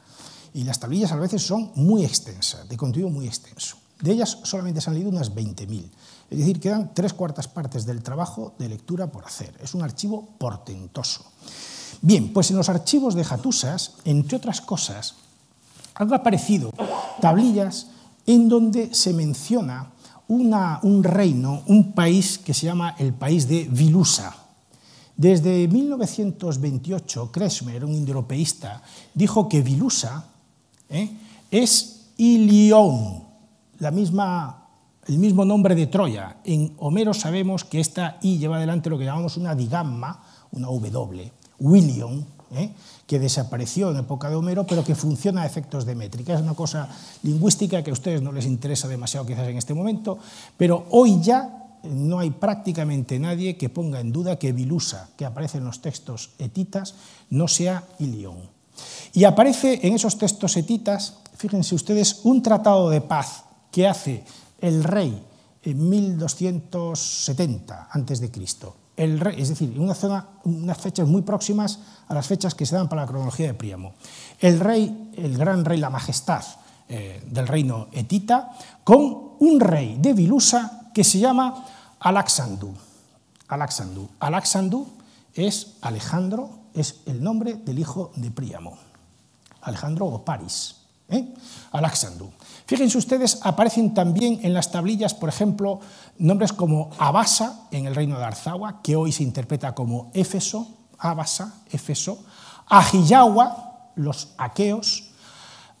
Y las tablillas a veces son muy extensas, de contenido muy extenso. De ellas solamente se han leído unas 20.000. Es decir, quedan tres cuartas partes del trabajo de lectura por hacer. Es un archivo portentoso. Bien, pues en los archivos de Hatusas, entre otras cosas, han aparecido tablillas en donde se menciona un reino, un país que se llama el país de Vilusa. Desde 1928, Kresmer, un indoeuropeísta, dijo que Vilusa eh, es Ilion, el mismo nombre de Troya. En Homero sabemos que esta I lleva adelante lo que llamamos una digamma, una W, William, ¿eh? que desapareció en época de Homero, pero que funciona a efectos de métrica. Es una cosa lingüística que a ustedes no les interesa demasiado quizás en este momento, pero hoy ya no hay prácticamente nadie que ponga en duda que Vilusa, que aparece en los textos etitas, no sea Ilión. Y aparece en esos textos etitas, fíjense ustedes, un tratado de paz que hace el rey en 1270 a.C el rey, es decir, una zona, unas fechas muy próximas a las fechas que se dan para la cronología de Príamo. El rey, el gran rey, la majestad eh, del reino etita, con un rey de Vilusa que se llama Alaxandú. Alaxandú. es Alejandro, es el nombre del hijo de Príamo. Alejandro o Paris. ¿eh? Alaxandú. Fíjense ustedes, aparecen también en las tablillas, por ejemplo, nombres como Abasa en el reino de Arzawa, que hoy se interpreta como Éfeso, Abasa, Éfeso, los aqueos,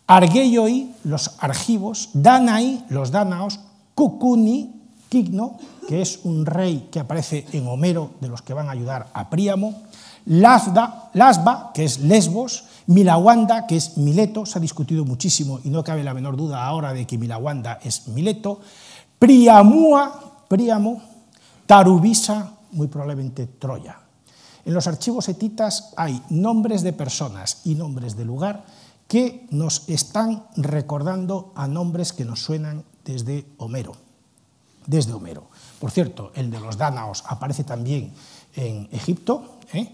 Argeyoi, los argivos, Danaí, los dánaos, Cucuni, kigno, que es un rey que aparece en Homero de los que van a ayudar a Príamo, Lasda, Lasba, que es Lesbos, Milawanda, que es Mileto, se ha discutido muchísimo y no cabe la menor duda ahora de que Milawanda es Mileto. Priamua, Priamo, Tarubisa, muy probablemente Troya. En los archivos etitas hay nombres de personas y nombres de lugar que nos están recordando a nombres que nos suenan desde Homero. Desde Homero. Por cierto, el de los dánaos aparece también en Egipto, ¿eh?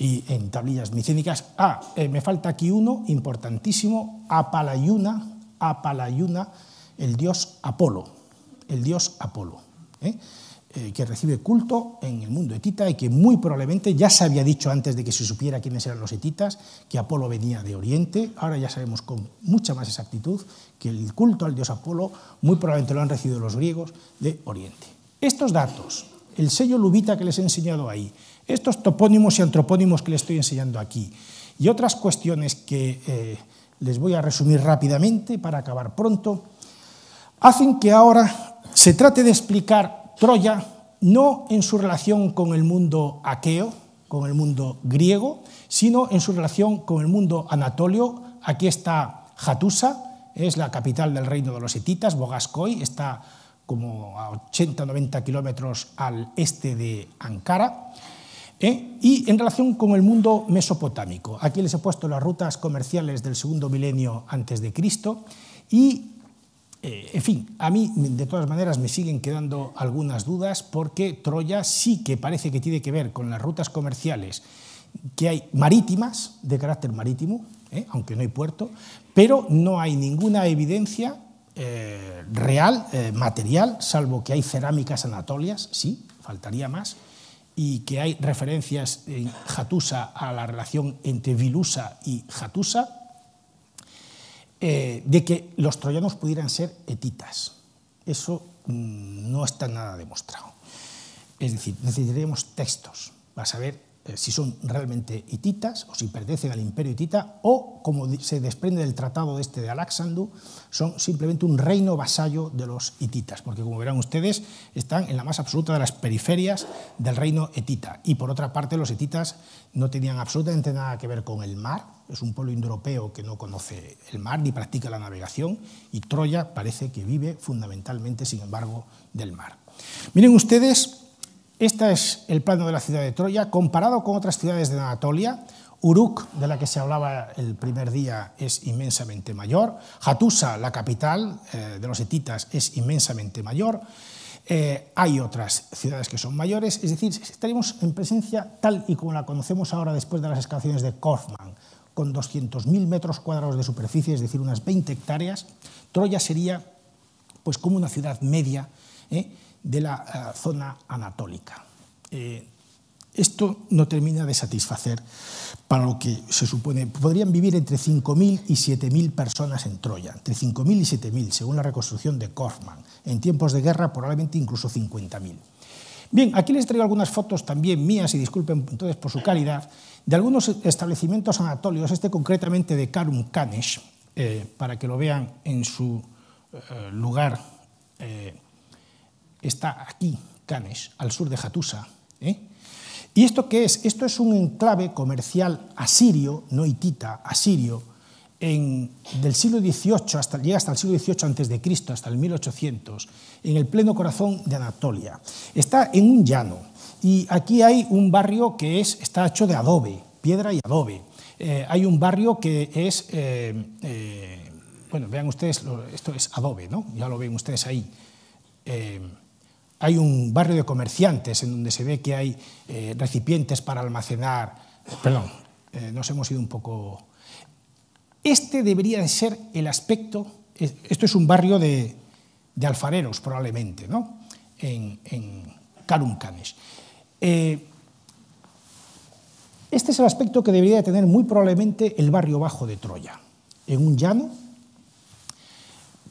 y en tablillas micénicas. Ah, eh, me falta aquí uno importantísimo, Apalayuna, Apalayuna, el dios Apolo, el dios Apolo, ¿eh? Eh, que recibe culto en el mundo etita y que muy probablemente ya se había dicho antes de que se supiera quiénes eran los etitas, que Apolo venía de Oriente, ahora ya sabemos con mucha más exactitud que el culto al dios Apolo muy probablemente lo han recibido los griegos de Oriente. Estos datos, el sello lubita que les he enseñado ahí, estos topónimos y antropónimos que les estoy enseñando aquí y otras cuestiones que eh, les voy a resumir rápidamente para acabar pronto, hacen que ahora se trate de explicar Troya no en su relación con el mundo aqueo, con el mundo griego, sino en su relación con el mundo anatolio. Aquí está Hatusa, es la capital del reino de los hititas, Bogascoy, está como a 80-90 kilómetros al este de Ankara. ¿eh? y en relación con el mundo mesopotámico. Aquí les he puesto las rutas comerciales del segundo milenio antes de Cristo y, eh, en fin, a mí de todas maneras me siguen quedando algunas dudas porque Troya sí que parece que tiene que ver con las rutas comerciales que hay marítimas, de carácter marítimo, ¿eh? aunque no hay puerto, pero no hay ninguna evidencia real, material, salvo que hay cerámicas anatolias, sí, faltaría más, y que hay referencias en Jatusa a la relación entre Vilusa y Jatusa, eh, de que los troyanos pudieran ser etitas. Eso mm, no está nada demostrado. Es decir, necesitaríamos textos para saber si son realmente hititas o si pertenecen al imperio hitita o, como se desprende del tratado este de Alaxandu, son simplemente un reino vasallo de los hititas, porque como verán ustedes, están en la más absoluta de las periferias del reino hitita. Y por otra parte, los hititas no tenían absolutamente nada que ver con el mar, es un pueblo europeo que no conoce el mar ni practica la navegación, y Troya parece que vive fundamentalmente, sin embargo, del mar. Miren ustedes este es el plano de la ciudad de Troya, comparado con otras ciudades de Anatolia. Uruk, de la que se hablaba el primer día, es inmensamente mayor. Hatusa, la capital eh, de los etitas, es inmensamente mayor. Eh, hay otras ciudades que son mayores, es decir, estaremos en presencia tal y como la conocemos ahora después de las excavaciones de Kaufman, con 200.000 metros cuadrados de superficie, es decir, unas 20 hectáreas, Troya sería pues como una ciudad media, ¿eh? de la eh, zona anatólica. Eh, esto no termina de satisfacer para lo que se supone. Podrían vivir entre 5.000 y 7.000 personas en Troya, entre 5.000 y 7.000, según la reconstrucción de Korfman. En tiempos de guerra probablemente incluso 50.000. Bien, aquí les traigo algunas fotos también mías, y disculpen entonces por su calidad, de algunos establecimientos anatólicos, este concretamente de Karum Kanesh, eh, para que lo vean en su lugar está aquí, Canes, al sur de Jatusa. ¿eh? ¿Y esto qué es? Esto es un enclave comercial asirio, no hitita, asirio, en, del siglo XVIII, hasta, llega hasta el siglo XVIII a.C., hasta el 1800, en el pleno corazón de Anatolia. Está en un llano y aquí hay un barrio que es, está hecho de adobe, piedra y adobe. Eh, hay un barrio que es, eh, bueno, vean ustedes, esto es adobe, ¿no? Ya lo ven ustedes ahí hay un barrio de comerciantes en donde se ve que hay eh, recipientes para almacenar. Perdón, eh, nos hemos ido un poco. Este debería de ser el aspecto. Esto es un barrio de, alfareros, probablemente, ¿no? En, en eh, este es el aspecto que debería de tener muy probablemente el barrio bajo de Troya, en un llano,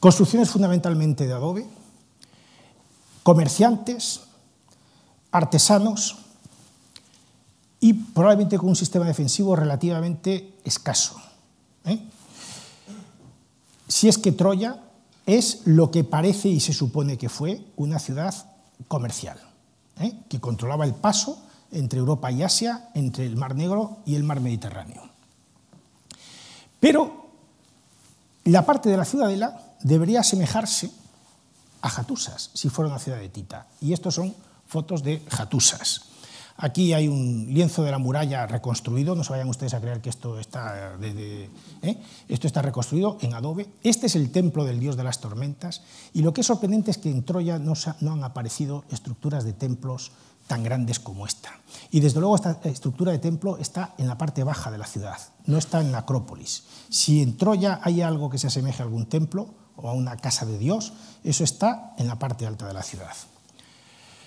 construcciones fundamentalmente de adobe, comerciantes, artesanos y probablemente con un sistema defensivo relativamente escaso. ¿eh? Si es que Troya es lo que parece y se supone que fue una ciudad comercial, ¿eh? que controlaba el paso entre Europa y Asia, entre el Mar Negro y el Mar Mediterráneo. Pero la parte de la ciudadela debería asemejarse a Jatusas, si fueron a Ciudad de Tita. Y estos son fotos de Jatusas. Aquí hay un lienzo de la muralla reconstruido, no se vayan ustedes a creer que esto está, eh, ¿eh? esto está reconstruido en adobe. Este es el templo del dios de las tormentas y lo que es sorprendente es que en Troya no, no han aparecido estructuras de templos tan grandes como esta. Y desde luego esta estructura de templo está en la parte baja de la ciudad, no está en la Acrópolis. Si en Troya hay algo que se asemeje a algún templo, o a una casa de Dios, eso está en la parte alta de la ciudad.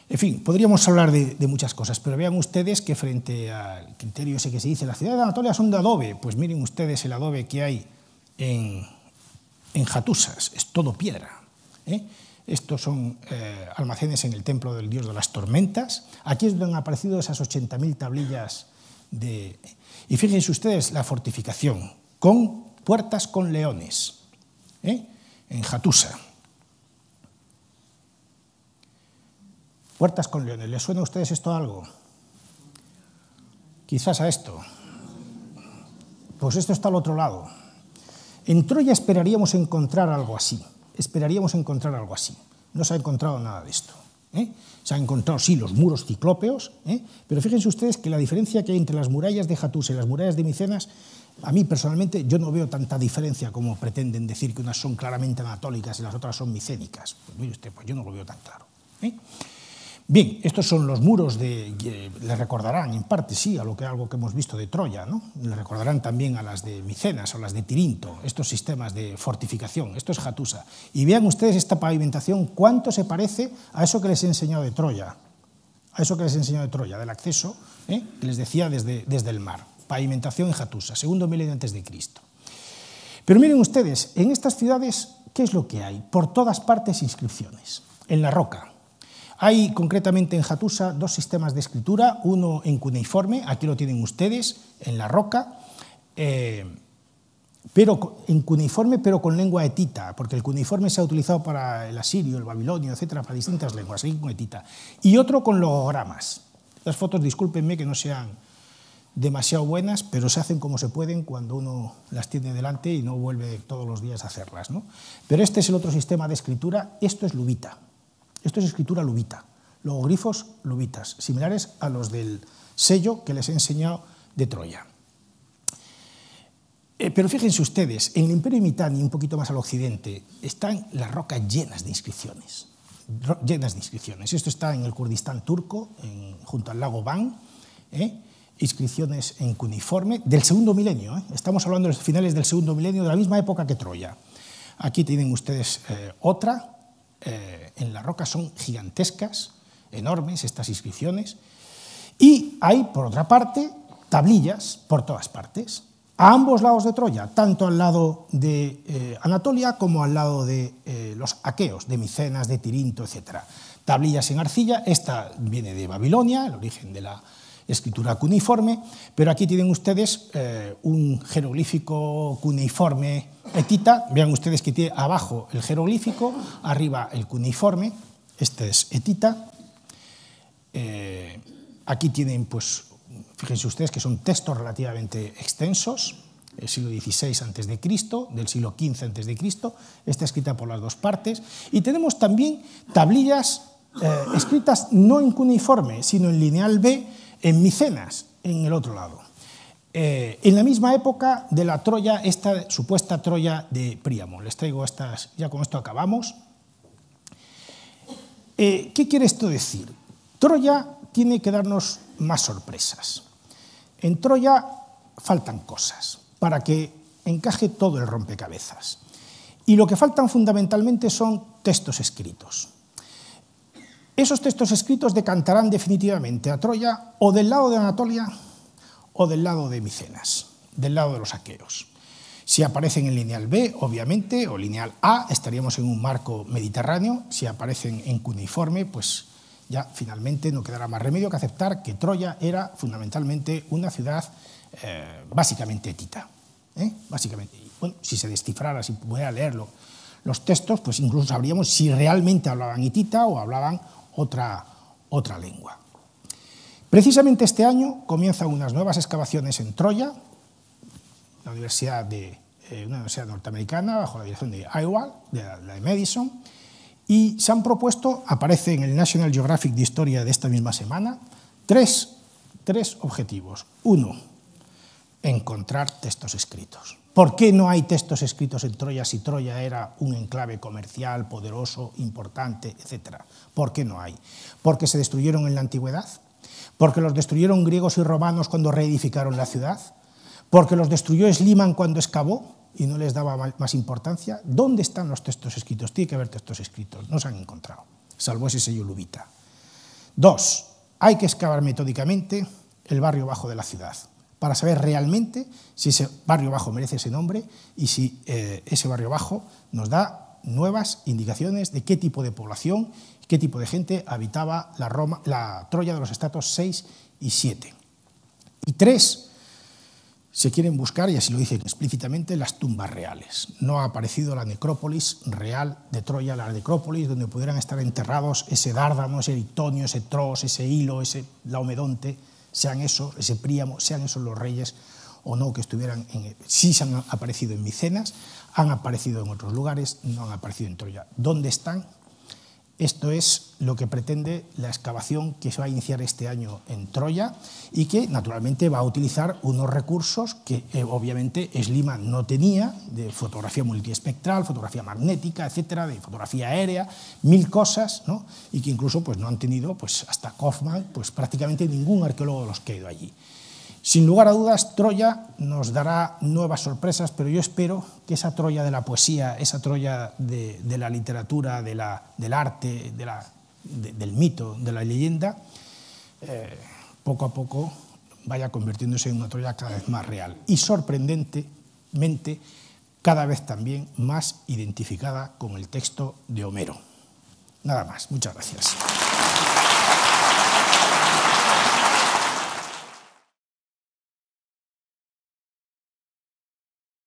En fin, podríamos hablar de, muchas cosas, pero vean ustedes que frente al criterio ese que se dice, ...la ciudad de Anatolia son de adobe, pues miren ustedes el adobe que hay en, en Jatusas, es todo piedra. ¿eh? Estos son eh, almacenes en el templo del dios de las tormentas. Aquí es donde han aparecido esas 80.000 tablillas de... Y fíjense ustedes la fortificación, con puertas con leones. ¿eh? en Jatusa. Puertas con leones, ¿les suena a ustedes esto a algo? Quizás a esto. Pues esto está al otro lado. En Troya esperaríamos encontrar algo así. Esperaríamos encontrar algo así. No se ha encontrado nada de esto. ¿eh? Se han encontrado, sí, los muros ciclópeos, ¿eh? pero fíjense ustedes que la diferencia que hay entre las murallas de Jatusa y las murallas de Micenas a mí personalmente yo no veo tanta diferencia como pretenden decir que unas son claramente anatólicas y las otras son micénicas. Pues mire usted, pues yo no lo veo tan claro. ¿eh? Bien, estos son los muros de. les eh, le recordarán en parte, sí, a lo que algo que hemos visto de Troya, ¿no? Le recordarán también a las de Micenas o las de Tirinto, estos sistemas de fortificación, esto es Jatusa. Y vean ustedes esta pavimentación, cuánto se parece a eso que les he enseñado de Troya, a eso que les he enseñado de Troya, del acceso, ¿eh? que les decía desde el mar pavimentación en Jatusa, segundo milenio antes de Cristo. Pero miren ustedes, en estas ciudades, ¿qué es lo que hay? Por todas partes inscripciones, en la roca. Hay concretamente en Jatusa dos sistemas de escritura, uno en cuneiforme, aquí lo tienen ustedes, en la roca, eh, pero en cuneiforme, pero con lengua etita, porque el cuneiforme se ha utilizado para el asirio, el babilonio, etcétera, para distintas lenguas, y con etita. Y otro con logogramas. Las fotos, discúlpenme que no sean demasiado buenas, pero se hacen como se pueden cuando uno las tiene delante y no vuelve todos los días a hacerlas. Pero este es el otro sistema de escritura, esto es lubita, esto es escritura lubita, logogrifos lubitas, similares a los del sello que les he enseñado de Troya. Eh, pero fíjense ustedes, en el Imperio y un poquito más al occidente, están las rocas llenas de inscripciones, llenas de inscripciones. Esto está en el Kurdistán turco, junto al lago Van, ¿eh? inscripciones en cuneiforme del segundo milenio. ¿eh? Estamos hablando de los finales del segundo milenio, de la misma época que Troya. Aquí tienen ustedes eh, otra. Eh, en la roca son gigantescas, enormes estas inscripciones. Y hay, por otra parte, tablillas por todas partes, a ambos lados de Troya, tanto al lado de Anatolia como al lado de los aqueos, de Micenas, de Tirinto, etc. Tablillas en arcilla, esta viene de Babilonia, el origen de la, escritura cuneiforme, pero aquí tienen ustedes eh, un jeroglífico cuneiforme etita, vean ustedes que tiene abajo el jeroglífico, arriba el cuneiforme, este es etita, eh, aquí tienen, pues, fíjense ustedes que son textos relativamente extensos, el siglo XVI antes de Cristo, del siglo XV antes de Cristo, está escrita por las dos partes, y tenemos también tablillas eh, escritas no en cuneiforme, sino en lineal B, en Micenas, en el otro lado. Eh, en la misma época de la Troya, esta supuesta Troya de Príamo. Les traigo estas, ya con esto acabamos. Eh, ¿Qué quiere esto decir? Troya tiene que darnos más sorpresas. En Troya faltan cosas para que encaje todo el rompecabezas. Y lo que faltan fundamentalmente son textos escritos. Esos textos escritos decantarán definitivamente a Troya o del lado de Anatolia o del lado de Micenas, del lado de los aqueos. Si aparecen en lineal B, obviamente, o lineal A, estaríamos en un marco mediterráneo. Si aparecen en cuneiforme, pues ya finalmente no quedará más remedio que aceptar que Troya era fundamentalmente una ciudad eh, básicamente etita. ¿eh? Básicamente. bueno, si se descifrara, si pudiera leerlo los textos, pues incluso sabríamos si realmente hablaban hitita o hablaban otra, otra lengua. Precisamente este año comienzan unas nuevas excavaciones en Troya, la universidad de, eh, una universidad norteamericana bajo la dirección de Iowa, de la, de Madison, y se han propuesto, aparece en el National Geographic de Historia de esta misma semana, tres objetivos. Uno, encontrar textos escritos. ¿Por qué no hay textos escritos en Troya si Troya era un enclave comercial, poderoso, importante, etcétera? ¿Por qué no hay? ¿Porque se destruyeron en la antigüedad? ¿Porque los destruyeron griegos y romanos cuando reedificaron la ciudad? ¿Porque los destruyó Sliman cuando excavó y no les daba más importancia? ¿Dónde están los textos escritos? Tiene que haber textos escritos, no se han encontrado, salvo ese sello lubita. Dos, hay que excavar metódicamente el barrio bajo de la ciudad para saber realmente si ese barrio bajo merece ese nombre y si eh, ese barrio bajo nos da nuevas indicaciones de qué tipo de población, qué tipo de gente habitaba la, Roma, la Troya de los estatos 6 y 7. Y tres, se quieren buscar, y así lo dicen explícitamente, las tumbas reales. No ha aparecido la necrópolis real de Troya, la necrópolis donde pudieran estar enterrados ese dárdano, ese eritonio, ese tros, ese hilo, ese laomedonte, sean eso, ese Príamo, sean esos los reyes o no que estuvieran en... Sí se han aparecido en Micenas, han aparecido en otros lugares, no han aparecido en Troya. ¿Dónde están? Esto es lo que pretende la excavación que se va a iniciar este año en Troya y que naturalmente va a utilizar unos recursos que eh, obviamente Slima no tenía, de fotografía multiespectral, fotografía magnética, etcétera, de fotografía aérea, mil cosas, ¿no? y que incluso pues, no han tenido pues, hasta Kaufman pues, prácticamente ningún arqueólogo de los que ha ido allí. Sin lugar a dudas, Troya nos dará nuevas sorpresas, pero yo espero que esa Troya de la poesía, esa Troya de, la literatura, de la, del arte, del mito, de la leyenda, eh, poco a poco vaya convirtiéndose en una Troya cada vez más real y sorprendentemente cada vez también más identificada con el texto de Homero. Nada más, muchas gracias.